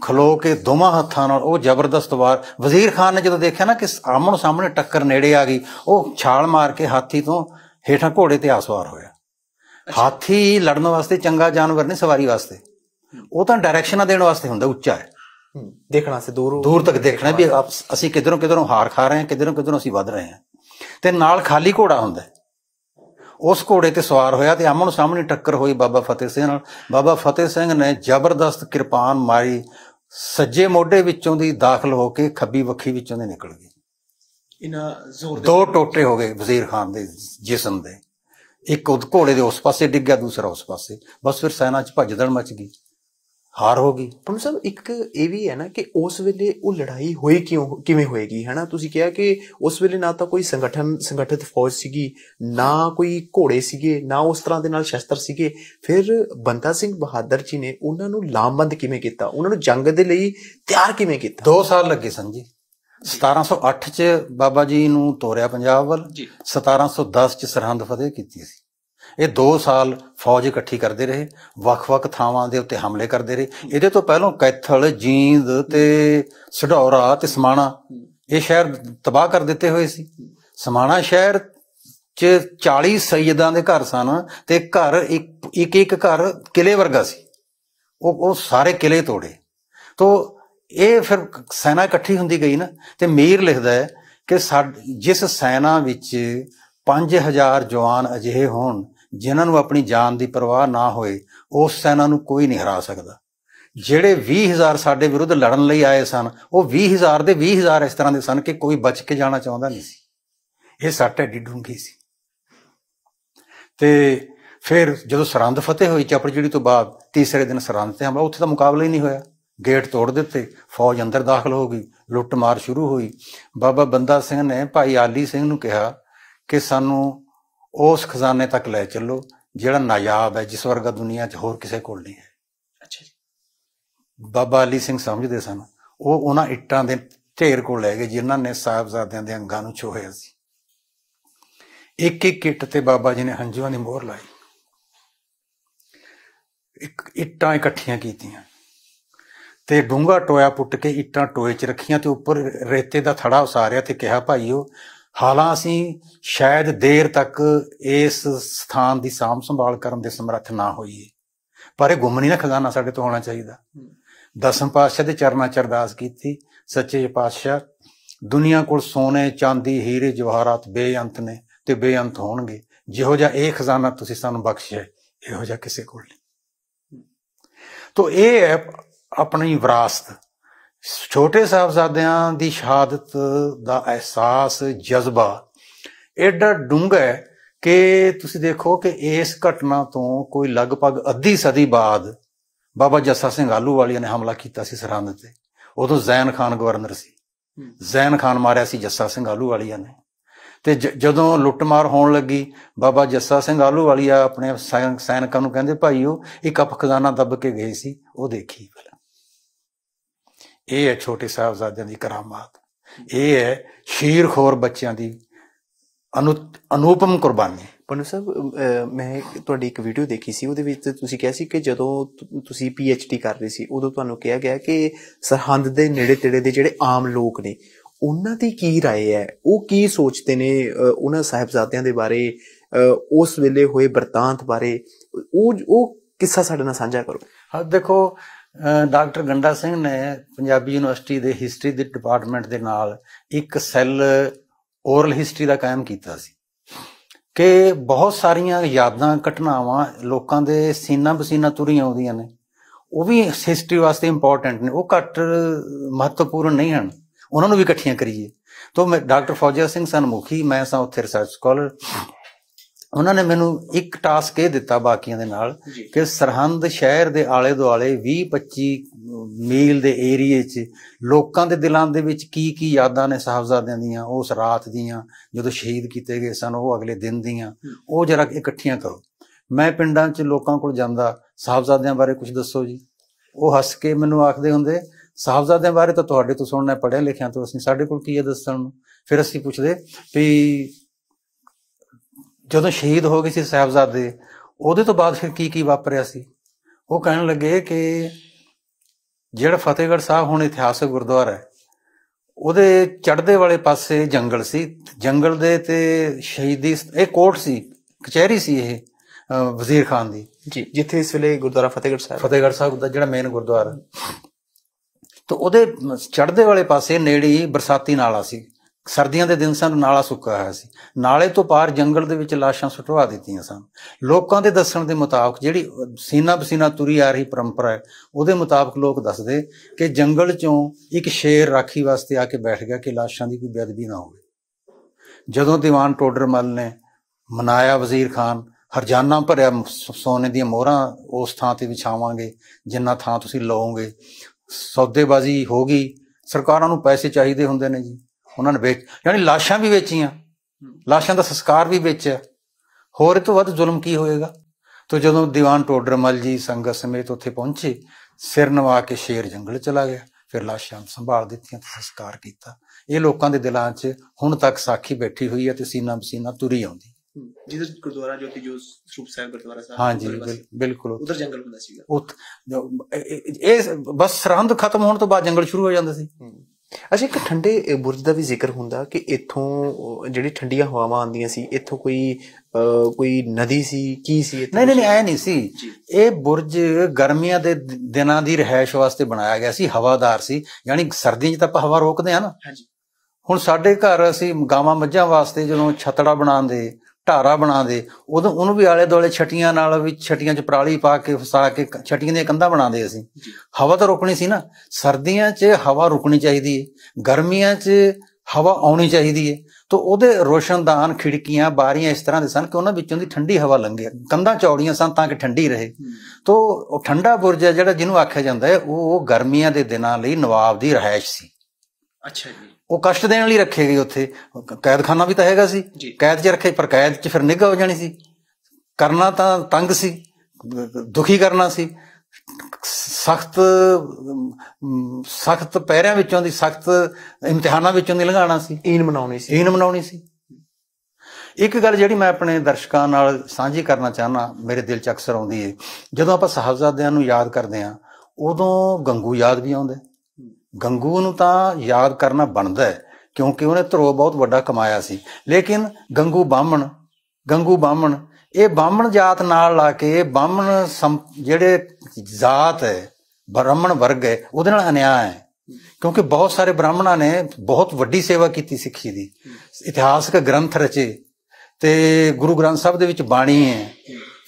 ਖਲੋ ਕੇ ਦੋਵਾਂ ਹੱਥਾਂ ਨਾਲ ਉਹ ਜ਼ਬਰਦਸਤ ਵਾਰ ਵਜ਼ੀਰ ਖਾਨ ਨੇ ਜਦੋਂ ਦੇਖਿਆ ਨਾ ਕਿ ਆਮਣ ਸਾਹਮਣੇ ਟੱਕਰ ਨੇੜੇ ਆ ਗਈ ਉਹ ਛਾਲ ਮਾਰ ਕੇ ਹਾਥੀ ਤੋਂ ਹੇਠਾਂ ਘੋੜੇ ਤੇ ਆਸਵਾਰ ਹੋਇਆ ਹਾਥੀ ਲੜਨ ਵਾਸਤੇ ਚੰਗਾ ਜਾਨਵਰ ਨਹੀਂ ਸਵਾਰੀ ਵਾਸਤੇ ਉਹ ਤਾਂ ਡਾਇਰੈਕਸ਼ਨਾਂ ਦੇਣ ਵਾਸਤੇ ਹੁੰਦਾ ਉੱਚਾ ਹੈ ਦੇਖਣਾ ਸੇ ਦੂਰ ਦੂਰ ਤੱਕ ਦੇਖਣਾ ਵੀ ਅਸੀਂ ਕਿਧਰੋਂ ਕਿਧਰੋਂ ਹਾਰ ਖਾ ਰਹੇ ਹਾਂ ਕਿਧਰੋਂ ਕਿਧਰੋਂ ਅਸੀਂ ਵੱਧ ਰਹੇ ਹਾਂ ਤੇ ਨਾਲ ਖਾਲੀ ਘੋੜਾ ਹੁੰਦਾ ਉਸ ਘੋੜੇ ਤੇ ਸਵਾਰ ਹੋਇਆ ਤੇ ਆਮਣ ਸਾਹਮਣੇ ਟੱਕਰ ਹੋਈ ਬਾਬਾ ਫਤਿਹ ਸਿੰਘ ਨਾਲ ਬਾਬਾ ਫਤਿਹ ਸਿੰਘ ਨੇ ਜ਼ਬਰਦਸਤ ਕਿਰਪਾਨ ਮਾਰੀ ਸੱਜੇ ਮੋਢੇ ਵਿੱਚੋਂ ਦੀ ਦਾਖਲ ਹੋ ਕੇ ਖੱਬੀ ਵੱਖੀ ਵਿੱਚੋਂ ਦੇ ਨਿਕਲ ਗਈ ਇਹਨਾਂ ਜ਼ੋਰ ਦੇ ਦੋ ਟੋਟੇ ਹੋ ਗਏ ਵਜ਼ੀਰ ਖਾਨ ਦੇ ਜਿਸਮ ਦੇ ਇੱਕ ਘੋੜੇ ਦੇ ਉਸ ਪਾਸੇ ਡਿੱਗ ਗਿਆ ਦੂਸਰਾ ਉਸ ਪਾਸੇ ਬਸ ਫਿਰ ਸੈਨਾ 'ਚ ਭੱਜਦੜ ਮਚ ਗਈ ਹਾਰ ਹੋ ਗਈ ਪਰ ਸਭ ਇੱਕ ਇਹ ਵੀ ਹੈ ਨਾ ਕਿ ਉਸ ਵੇਲੇ ਉਹ ਲੜਾਈ ਹੋਈ ਕਿਉਂ ਕਿਵੇਂ ਹੋਏਗੀ ਨਾ ਤੁਸੀਂ ਕਿਹਾ ਕਿ ਉਸ ਵੇਲੇ ਨਾ ਤਾਂ ਕੋਈ ਸੰਗਠਨ ਸੰਗਠਿਤ ਫੌਜ ਸੀਗੀ ਨਾ ਕੋਈ ਘੋੜੇ ਸੀਗੇ ਨਾ ਉਸ ਤਰ੍ਹਾਂ ਦੇ ਨਾਲ ਸ਼ਸਤਰ ਸੀਗੇ ਫਿਰ ਬੰਦਾ ਸਿੰਘ ਬਹਾਦਰ ਜੀ ਨੇ ਉਹਨਾਂ ਨੂੰ ਲਾਮਬੰਦ ਕਿਵੇਂ ਕੀਤਾ ਉਹਨਾਂ ਨੂੰ ਜੰਗ ਦੇ ਲਈ ਤਿਆਰ ਕਿਵੇਂ ਕੀਤਾ 2 ਸਾਲ ਲੱਗੇ ਸੰਜੀ 1708 ਚ ਬਾਬਾ ਜੀ ਨੂੰ ਤੋਰਿਆ ਪੰਜਾਬ ਵੱਲ 1710 ਚ ਸਰਹੰਦ ਫਤਿਹ ਕੀਤੀ ਸੀ ਇਹ 2 ਸਾਲ ਫੌਜ ਇਕੱਠੀ ਕਰਦੇ ਰਹੇ ਵੱਖ-ਵੱਖ ਥਾਵਾਂ ਦੇ ਉੱਤੇ ਹਮਲੇ ਕਰਦੇ ਰਹੇ ਇਹਦੇ ਤੋਂ ਪਹਿਲਾਂ ਕੈਥਲ ਜੀਂਦ ਤੇ ਸਢੌਰਾ ਤੇ ਸਮਾਣਾ ਇਹ ਸ਼ਹਿਰ ਤਬਾਹ ਕਰ ਦਿੱਤੇ ਹੋਏ ਸੀ ਸਮਾਣਾ ਸ਼ਹਿਰ ਚ 40 ਸੈਯਦਾਂ ਦੇ ਘਰ ਸਨ ਤੇ ਘਰ ਇੱਕ ਇੱਕ ਘਰ ਕਿਲੇ ਵਰਗਾ ਸੀ ਉਹ ਉਹ ਸਾਰੇ ਕਿਲੇ ਤੋੜੇ ਤੋਂ ਇਹ ਫਿਰ ਸੈਨਾ ਇਕੱਠੀ ਹੁੰਦੀ ਗਈ ਨਾ ਤੇ ਮੀਰ ਲਿਖਦਾ ਹੈ ਕਿ ਜਿਸ ਸੈਨਾ ਵਿੱਚ 5000 ਜਵਾਨ ਅਜਿਹੇ ਹੋਣ ਜਿਨ੍ਹਾਂ ਨੂੰ ਆਪਣੀ ਜਾਨ ਦੀ ਪਰਵਾਹ ਨਾ ਹੋਏ ਉਸ ਸੈਨਾ ਨੂੰ ਕੋਈ ਨਹੀਂ ਹਰਾ ਸਕਦਾ ਜਿਹੜੇ 20000 ਸਾਡੇ ਵਿਰੁੱਧ ਲੜਨ ਲਈ ਆਏ ਸਨ ਉਹ 20000 ਦੇ 20000 ਇਸ ਤਰ੍ਹਾਂ ਦੇ ਸਨ ਕਿ ਕੋਈ ਬਚ ਕੇ ਜਾਣਾ ਚਾਹੁੰਦਾ ਨਹੀਂ ਸੀ ਇਹ ਸੱਟ ਐਡੀ ਡੂੰਗੀ ਸੀ ਤੇ ਫਿਰ ਜਦੋਂ ਸਰੰਦ ਫਤਿਹ ਹੋਈ ਜਿਹੜੀ ਤੋਂ ਬਾਅਦ ਤੀਸਰੇ ਦਿਨ ਸਰੰਦ ਤੇ ਹਮਲਾ ਉੱਥੇ ਤਾਂ ਮੁਕਾਬਲਾ ਹੀ ਨਹੀਂ ਹੋਇਆ ਗੇਟ ਤੋੜ ਦਿੱਤੇ ਫੌਜ ਅੰਦਰ ਦਾਖਲ ਹੋ ਗਈ ਲੁੱਟਮਾਰ ਸ਼ੁਰੂ ਹੋਈ ਬਾਬਾ ਬੰਦਾ ਸਿੰਘ ਨੇ ਭਾਈ ਆਲੀ ਸਿੰਘ ਨੂੰ ਕਿਹਾ ਕਿ ਸਾਨੂੰ ਉਸ ਖਜ਼ਾਨੇ ਤੱਕ ਲੈ ਚੱਲੋ ਜਿਹੜਾ ਨਾਯਾਬ ਹੈ ਜਿਸ ਵਰਗਾ ਦੁਨੀਆ 'ਚ ਹੋਰ ਕਿਸੇ ਕੋਲ ਨਹੀਂ ਹੈ ਅੱਛਾ ਜੀ ਬਾਬਾ ਆਲੀ ਸਿੰਘ ਸਮਝਦੇ ਸਨ ਉਹ ਉਹਨਾਂ ਇੱਟਾਂ ਦੇ ਢੇਰ ਕੋਲ ਲੈ ਗਏ ਜਿਨ੍ਹਾਂ ਨੇ ਸਾਹਿਬਜ਼ਾਦਿਆਂ ਦੇ ਅੰਗਾਂ ਨੂੰ ਛੋਹਿਆ ਸੀ ਇੱਕ ਇੱਕ ਇੱਟ ਤੇ ਬਾਬਾ ਜੀ ਨੇ ਹੰਝੂਆਂ ਦੀ ਮੋਹਰ ਲਾਈ ਇੱਕ ਇੱਟਾਂ ਇਕੱਠੀਆਂ ਕੀਤੀਆਂ ਤੇ ਡੂੰਗਾ ਟੋਇਆ ਪੁੱਟ ਕੇ ਇੱਟਾਂ ਟੋਏ 'ਚ ਰੱਖੀਆਂ ਤੇ ਉੱਪਰ ਰੇਤੇ ਦਾ ਥੜਾ ਉਸਾਰਿਆ ਤੇ ਕਿਹਾ ਭਾਈਓ ਹਾਲਾਂ ਅਸੀਂ ਸ਼ਾਇਦ ਦੇਰ ਤੱਕ ਇਸ ਸਥਾਨ ਦੀ ਸਾਂਭ ਸੰਭਾਲ ਕਰਨ ਦੇ ਸਮਰੱਥ ਨਾ ਹੋਈਏ ਪਰ ਇਹ ਗੁੰਮ ਨਹੀਂ ਨਾ ਖਜ਼ਾਨਾ ਸਾਡੇ ਤੋਂ ਹੋਣਾ ਚਾਹੀਦਾ ਦਸਮ ਪਾਤਸ਼ਾਹ ਦੇ ਚਰਨਾਂ 'ਚ ਅਰਦਾਸ ਕੀਤੀ ਸੱਚੇ ਪਾਤਸ਼ਾਹ ਦੁਨੀਆ ਕੋਲ ਸੋਨੇ ਚਾਂਦੀ ਹੀਰੇ ਜਵਾਹਰਾਤ ਬੇਅੰਤ ਨੇ ਤੇ ਬੇਅੰਤ ਹੋਣਗੇ ਜਿਹੋ ਜਿਹਾ ਇਹ ਖਜ਼ਾਨਾ ਤੁਸੀਂ ਸਾਨੂੰ ਬਖਸ਼ਿਆ ਇਹੋ ਜਿਹਾ ਕਿਸੇ ਕੋਲ ਨਹੀਂ ਤੋਂ ਇਹ ਆਪਣੀ ਵਿਰਾਸਤ ਛੋਟੇ ਸਾਹਿਬਜ਼ਾਦਿਆਂ ਦੀ ਸ਼ਹਾਦਤ ਦਾ ਅਹਿਸਾਸ ਜਜ਼ਬਾ ਐਡਾ ਡੂੰਘਾ ਹੈ ਕਿ ਤੁਸੀਂ ਦੇਖੋ ਕਿ ਇਸ ਘਟਨਾ ਤੋਂ ਕੋਈ ਲਗਭਗ ਅੱਧੀ ਸਦੀ ਬਾਅਦ ਬਾਬਾ ਜੱਸਾ ਸਿੰਘ ਆਲੂ ਆਲੂਵਾਲੀਆ ਨੇ ਹਮਲਾ ਕੀਤਾ ਸੀ ਸਰਹੰਦ ਤੇ ਉਦੋਂ ਜ਼ੈਨ ਖਾਨ ਗਵਰਨਰ ਸੀ ਜ਼ੈਨ ਖਾਨ ਮਾਰਿਆ ਸੀ ਜੱਸਾ ਸਿੰਘ ਆਲੂ ਆਲੂਵਾਲੀਆ ਨੇ ਤੇ ਜਦੋਂ ਲੁੱਟਮਾਰ ਹੋਣ ਲੱਗੀ ਬਾਬਾ ਜੱਸਾ ਸਿੰਘ ਆਲੂ ਆਲੂਵਾਲੀਆ ਆਪਣੇ ਸੈਨਿਕਾਂ ਨੂੰ ਕਹਿੰਦੇ ਭਾਈਓ ਇੱਕ ਅਪ ਖਜ਼ਾਨਾ ਦੱਬ ਕੇ ਗਏ ਸੀ ਉਹ ਦੇਖੀ ਇਹ ਹੈ ਛੋਟੇ ਸਾਹਿਬਜ਼ਾਦਿਆਂ ਦੀ ਕਰਾਮਾਤ ਇਹ ਹੈ ਸ਼ੀਰਖੋਰ ਬੱਚਿਆਂ ਦੀ ਅਨੂਪਮ ਕੁਰਬਾਨੀ ਪਨੂ ਸਾਹਿਬ ਮੈਂ ਤੁਹਾਡੀ ਇੱਕ ਵੀਡੀਓ ਦੇਖੀ ਸੀ ਉਹਦੇ ਵਿੱਚ ਤੁਸੀਂ ਕਿਹਾ ਸੀ ਕਿ ਜਦੋਂ ਤੁਸੀਂ ਪੀਐਚਡੀ ਕਰ ਰਹੇ ਸੀ ਉਦੋਂ ਤੁਹਾਨੂੰ ਕਿਹਾ ਗਿਆ ਕਿ ਸਰਹੰਦ ਦੇ ਨੇੜੇ ਤੇੜੇ ਦੇ ਜਿਹੜੇ ਆਮ ਲੋਕ ਨੇ ਉਹਨਾਂ ਦੀ ਕੀ رائے ਹੈ ਉਹ ਕੀ ਸੋਚਦੇ ਨੇ ਉਹਨਾਂ ਸਾਹਿਬਜ਼ਾਦਿਆਂ ਦੇ ਬਾਰੇ ਉਸ ਵੇਲੇ ਹੋਏ ਵਰਤਾਂਤ ਬਾਰੇ ਉਹ ਉਹ ਕਿੱਸਾ ਸਾਡੇ ਨਾਲ ਸਾਂਝਾ ਕਰੋ ਹਾਂ ਦੇਖੋ ਡਾਕਟਰ ਗੰਡਾ ਸਿੰਘ ਨੇ ਪੰਜਾਬੀ ਯੂਨੀਵਰਸਿਟੀ ਦੇ ਹਿਸਟਰੀ ਦੇ ਡਿਪਾਰਟਮੈਂਟ ਦੇ ਨਾਲ ਇੱਕ ਸੈੱਲ ਔਰਲ ਹਿਸਟਰੀ ਦਾ ਕਾਇਮ ਕੀਤਾ ਸੀ ਕਿ ਬਹੁਤ ਸਾਰੀਆਂ ਯਾਦਾਂ ਘਟਨਾਵਾਂ ਲੋਕਾਂ ਦੇ ਸੀਨਾ ਬਸੀਨਾ ਤੁਰੀਆਂ ਆਉਂਦੀਆਂ ਨੇ ਉਹ ਵੀ ਹਿਸਟਰੀ ਵਾਸਤੇ ਇੰਪੋਰਟੈਂਟ ਨੇ ਉਹ ਘੱਟ ਮਹੱਤਵਪੂਰਨ ਨਹੀਂ ਹਨ ਉਹਨਾਂ ਨੂੰ ਵੀ ਇਕੱਠੀਆਂ ਕਰੀਏ ਤੋਂ ਮੈਂ ਡਾਕਟਰ ਫੌਜੀਆ ਸਿੰਘ ਸਨਮੁਖੀ ਮੈਂ ਸਾਂ ਉੱਥੇ ਰਿਸਰਚ ਸਕਾਲਰ ਉਹਨਾਂ ਨੇ ਮੈਨੂੰ ਇੱਕ ਟਾਸਕ ਇਹ ਦਿੱਤਾ ਬਾਕੀਆਂ ਦੇ ਨਾਲ ਕਿ ਸਰਹੰਦ ਸ਼ਹਿਰ ਦੇ ਆਲੇ ਦੁਆਲੇ 20 25 ਮੀਲ ਦੇ ਏਰੀਏ 'ਚ ਲੋਕਾਂ ਦੇ ਦਿਲਾਂ ਦੇ ਵਿੱਚ ਕੀ ਕੀ ਯਾਦਾਂ ਨੇ ਸਾਹਿਬਜ਼ਾਦਿਆਂ ਦੀਆਂ ਉਸ ਰਾਤ ਦੀਆਂ ਜਦੋਂ ਸ਼ਹੀਦ ਕੀਤੇ ਗਏ ਸਨ ਉਹ ਅਗਲੇ ਦਿਨ ਦੀਆਂ ਉਹ ਜਰਾ ਇਕੱਠੀਆਂ ਕਰੋ ਮੈਂ ਪਿੰਡਾਂ 'ਚ ਲੋਕਾਂ ਕੋਲ ਜਾਂਦਾ ਸਾਹਿਬਜ਼ਾਦਿਆਂ ਬਾਰੇ ਕੁਝ ਦੱਸੋ ਜੀ ਉਹ ਹੱਸ ਕੇ ਮੈਨੂੰ ਆਖਦੇ ਹੁੰਦੇ ਸਾਹਿਬਜ਼ਾਦਿਆਂ ਬਾਰੇ ਤਾਂ ਤੁਹਾਡੇ ਤੋਂ ਸੁਣਨਾ ਪੜਿਆ ਲਿਖਿਆ ਤੋਂ ਅਸੀਂ ਸਾਡੇ ਕੋਲ ਕੀ ਹੈ ਦੱਸਣ ਨੂੰ ਫਿਰ ਅਸੀਂ ਪੁੱਛਦੇ ਵੀ ਜਦੋਂ ਸ਼ਹੀਦ ਹੋ ਗਏ ਸੀ ਸਾਹਿਬਜ਼ਾਦੇ ਉਹਦੇ ਤੋਂ ਬਾਅਦ ਫਿਰ ਕੀ ਕੀ ਵਾਪਰਿਆ ਸੀ ਉਹ ਕਹਿਣ ਲੱਗੇ ਕਿ ਜਿਹੜਾ ਫਤਿਹਗੜ੍ਹ ਸਾਹਿਬ ਹੁਣ ਇਤਿਹਾਸਕ ਗੁਰਦੁਆਰਾ ਹੈ ਉਹਦੇ ਚੜ੍ਹਦੇ ਵਾਲੇ ਪਾਸੇ ਜੰਗਲ ਸੀ ਜੰਗਲ ਦੇ ਤੇ ਸ਼ਹੀਦੀ ਇਹ ਕੋਰਟ ਸੀ ਕਚਹਿਰੀ ਸੀ ਇਹ ਵਜ਼ੀਰ ਖਾਨ ਦੀ ਜੀ ਜਿੱਥੇ ਇਸ ਵੇਲੇ ਗੁਰਦੁਆਰਾ ਫਤਿਹਗੜ੍ਹ ਸਾਹਿਬ ਫਤਿਹਗੜ੍ਹ ਸਾਹਿਬ ਦਾ ਜਿਹੜਾ ਮੇਨ ਗੁਰਦੁਆਰਾ ਤਾਂ ਉਹਦੇ ਚੜ੍ਹਦੇ ਵਾਲੇ ਪਾਸੇ ਨੇੜੇ ਹੀ ਬਰਸਾਤੀ ਨਾਲਾ ਸੀ ਸਰਦੀਆਂ ਦੇ ਦਿਨ ਸਨ ਨਾਲਾ ਸੁੱਕਾ ਹੋਇਆ ਸੀ ਨਾਲੇ ਤੋਂ ਪਾਰ ਜੰਗਲ ਦੇ ਵਿੱਚ ਲਾਸ਼ਾਂ ਸੁਟਵਾ ਦਿੱਤੀਆਂ ਸਨ ਲੋਕਾਂ ਦੇ ਦੱਸਣ ਦੇ ਮੁਤਾਬਕ ਜਿਹੜੀ ਸੀਨਾ ਬਸੀਨਾ ਤੁਰੀ ਆ ਰਹੀ ਪਰੰਪਰਾ ਹੈ ਉਹਦੇ ਮੁਤਾਬਕ ਲੋਕ ਦੱਸਦੇ ਕਿ ਜੰਗਲ ਚੋਂ ਇੱਕ ਸ਼ੇਰ ਰਾਖੀ ਵਾਸਤੇ ਆ ਕੇ ਬੈਠ ਗਿਆ ਕਿ ਲਾਸ਼ਾਂ ਦੀ ਕੋਈ ਬੇਅਦਬੀ ਨਾ ਹੋਵੇ ਜਦੋਂ ਦੀਵਾਨ ਟੋਡਰਮਲ ਨੇ ਮਨਾਇਆ ਵਜ਼ੀਰ ਖਾਨ ਹਰਜਾਨਾ ਭਰਿਆ ਸੋਨੇ ਦੀਆਂ ਮੋਹਰਾਂ ਉਸ ਥਾਂ ਤੇ ਵਿਛਾਵਾਂਗੇ ਜਿੰਨਾ ਥਾਂ ਤੁਸੀਂ ਲਓਗੇ ਸੌਦੇਬਾਜ਼ੀ ਹੋਗੀ ਸਰਕਾਰਾਂ ਨੂੰ ਪੈਸੇ ਚਾਹੀਦੇ ਹੁੰਦੇ ਨੇ ਜੀ ਉਹਨਾਂ ਨੇ ਵੇਚ ਯਾਨੀ ਲਾਸ਼ਾਂ ਵੀ ਵੇਚੀਆਂ ਲਾਸ਼ਾਂ ਦਾ ਸੰਸਕਾਰ ਵੀ ਵੇਚਿਆ ਹੋਰ ਇਹ ਤੋਂ ਵੱਧ ਜ਼ੁਲਮ ਕੀ ਹੋਏਗਾ ਤੋ ਜਦੋਂ ਦੀਵਾਨ ਟੋਡਰਮਲ ਜੀ ਸੰਗਤ ਸਮੇਤ ਉੱਥੇ ਪਹੁੰਚੇ ਸਿਰ ਨਵਾ ਕੇ ਸ਼ੇਰ ਜੰਗਲ ਚਲਾ ਗਿਆ ਫਿਰ ਲਾਸ਼ਾਂ ਸੰਭਾਲ ਦਿੱਤੀਆਂ ਤੇ ਸੰਸਕਾਰ ਕੀਤਾ ਇਹ ਲੋਕਾਂ ਦੇ ਦਿਲਾਂ 'ਚ ਹੁਣ ਤੱਕ ਸਾਖੀ ਬੈਠੀ ਹੋਈ ਹੈ ਤੇ ਸੀਨਾ ਬਸੀਨਾ ਤੁਰੀ ਆਉਂਦੀ ਜਿੱਦ ਗੁਰਦੁਆਰਾ ਜੋਤੀ ਜੋ ਸਰੂਪ ਸਾਹਿਬ ਗੁਰਦੁਆਰਾ ਸਾਹਿਬ ਹਾਂਜੀ ਬਿਲਕੁਲ ਉਧਰ ਜੰਗਲ ਹੁੰਦਾ ਸੀਗਾ ਉਹ ਇਹ ਬਸ ਸਰਹੰਦ ਖਤਮ ਹੋਣ ਤੋਂ ਬਾਅਦ ਜੰਗਲ ਸ਼ੁਰੂ ਹੋ ਜਾਂਦਾ ਸੀ ਅਸੀਂ ਇੱਕ ਠੰਡੇ ਬੁਰਜ ਦਾ ਵੀ ਜ਼ਿਕਰ ਹੁੰਦਾ ਕਿ ਇੱਥੋਂ ਜਿਹੜੀ ਠੰਡੀਆਂ ਹਵਾਵਾਂ ਆਉਂਦੀਆਂ ਸੀ ਇੱਥੋਂ ਕੋਈ ਕੋਈ ਨਦੀ ਸੀ ਕੀ ਸੀ ਨਹੀਂ ਨਹੀਂ ਆਇਆ ਨਹੀਂ ਸੀ ਇਹ ਬੁਰਜ ਗਰਮੀਆਂ ਦੇ ਦਿਨਾਂ ਦੀ ਰਹਿائش ਵਾਸਤੇ ਬਣਾਇਆ ਗਿਆ ਸੀ ਹਵਾਦਾਰ ਸੀ ਯਾਨੀ ਸਰਦੀਆਂ 'ਚ ਤਾਂ ਆਪਾਂ ਹਵਾ ਰੋਕਦੇ ਆ ਨਾ ਹੁਣ ਸਾਡੇ ਘਰ ਅਸੀਂ ਗਾਵਾਂ ਮੱਝਾਂ ਵਾਸਤੇ ਜਦੋਂ ਛਤੜਾ ਬਣਾਉਂਦੇ ਢਾਰਾ ਬਣਾ ਦੇ ਉਦੋਂ ਉਹਨੂੰ ਵੀ ਆਲੇ ਦੋਲੇ ਛਟੀਆਂ ਨਾਲ ਵੀ ਛਟੀਆਂ 'ਚ ਪਰਾਲੀ ਪਾ ਕੇ ਫਸਾ ਕੇ ਛਟੀਆਂ ਦੀਆਂ ਕੰਧਾਂ ਬਣਾਉਂਦੇ ਅਸੀਂ ਹਵਾ ਤਾਂ ਰੁਕਣੀ ਸੀ ਨਾ ਸਰਦੀਆਂ 'ਚ ਹਵਾ ਰੁਕਣੀ ਚਾਹੀਦੀ ਹੈ ਗਰਮੀਆਂ 'ਚ ਹਵਾ ਆਉਣੀ ਚਾਹੀਦੀ ਹੈ ਤਾਂ ਉਹਦੇ ਰੋਸ਼ਨਦਾਨ ਖਿੜਕੀਆਂ ਬਾਰੀਆਂ ਇਸ ਤਰ੍ਹਾਂ ਦੇ ਸਨ ਕਿ ਉਹਨਾਂ ਵਿੱਚੋਂ ਦੀ ਠੰਡੀ ਹਵਾ ਲੰਘੇ ਕੰਧਾਂ ਚੌੜੀਆਂ ਸਨ ਤਾਂ ਕਿ ਠੰਡੀ ਰਹੇ ਤੋਂ ਉਹ ਠੰਡਾ ਬੁਰਜ ਜਿਹੜਾ ਜਿਹਨੂੰ ਆਖਿਆ ਜਾਂਦਾ ਹੈ ਉਹ ਗਰਮੀਆਂ ਦੇ ਦਿਨਾਂ ਲਈ ਨਵਾਬ ਦੀ ਰਹਿائش ਸੀ ਅੱਛਾ ਜੀ ਉਹ ਕਸ਼ਟ ਦੇਣ ਲਈ ਰੱਖੇ ਗਏ ਉੱਥੇ ਕੈਦਖਾਨਾ ਵੀ ਤਾਂ ਹੈਗਾ ਸੀ ਕੈਦ 'ਚ ਰੱਖੇ ਪਰ ਕੈਦ 'ਚ ਫਿਰ ਨਿਗਾ ਹੋ ਜਾਣੀ ਸੀ ਕਰਨਾ ਤਾਂ ਤੰਗ ਸੀ ਦੁਖੀ ਕਰਨਾ ਸੀ ਸਖਤ ਸਖਤ ਪਹਿਰਿਆਂ ਵਿੱਚੋਂ ਦੀ ਸਖਤ ਇਮਤਿਹਾਨਾਂ ਵਿੱਚੋਂ ਦੀ ਲੰਘਾਣਾ ਸੀ ਈਨ ਮਨਾਉਣੀ ਸੀ ਈਨ ਮਨਾਉਣੀ ਸੀ ਇੱਕ ਗੱਲ ਜਿਹੜੀ ਮੈਂ ਆਪਣੇ ਦਰਸ਼ਕਾਂ ਨਾਲ ਸਾਂਝੀ ਕਰਨਾ ਚਾਹਨਾ ਮੇਰੇ ਦਿਲ 'ਚ ਅਕਸਰ ਆਉਂਦੀ ਹੈ ਜਦੋਂ ਆਪਾਂ ਸਾਹਬਜ਼ਾਦਿਆਂ ਨੂੰ ਯਾਦ ਕਰਦੇ ਹਾਂ ਉਦੋਂ ਗੰਗੂ ਯਾਦ ਵੀ ਆਉਂਦਾ ਗੰਗੂ ਨੂੰ ਤਾਂ ਯਾਦ ਕਰਨਾ ਬਣਦਾ ਹੈ ਕਿਉਂਕਿ ਉਹਨੇ ਧਰੋ ਬਹੁਤ ਵੱਡਾ ਕਮਾਇਆ ਸੀ ਲੇਕਿਨ ਗੰਗੂ ਬਾਹਮਣ ਗੰਗੂ ਬਾਹਮਣ ਇਹ ਬਾਹਮਣ ਜਾਤ ਨਾਲ ਲਾ ਕੇ ਬਾਹਮਣ ਜਿਹੜੇ ਜਾਤ ਹੈ ਬ੍ਰਾਹਮਣ ਵਰਗ ਹੈ ਉਹਦੇ ਨਾਲ ਅਨਿਆਇ ਹੈ ਕਿਉਂਕਿ ਬਹੁਤ ਸਾਰੇ ਬ੍ਰਾਹਮਣਾਂ ਨੇ ਬਹੁਤ ਵੱਡੀ ਸੇਵਾ ਕੀਤੀ ਸਿੱਖੀ ਦੀ ਇਤਿਹਾਸਕ ਗ੍ਰੰਥ ਰਚੇ ਤੇ ਗੁਰੂ ਗ੍ਰੰਥ ਸਾਹਿਬ ਦੇ ਵਿੱਚ ਬਾਣੀ ਹੈ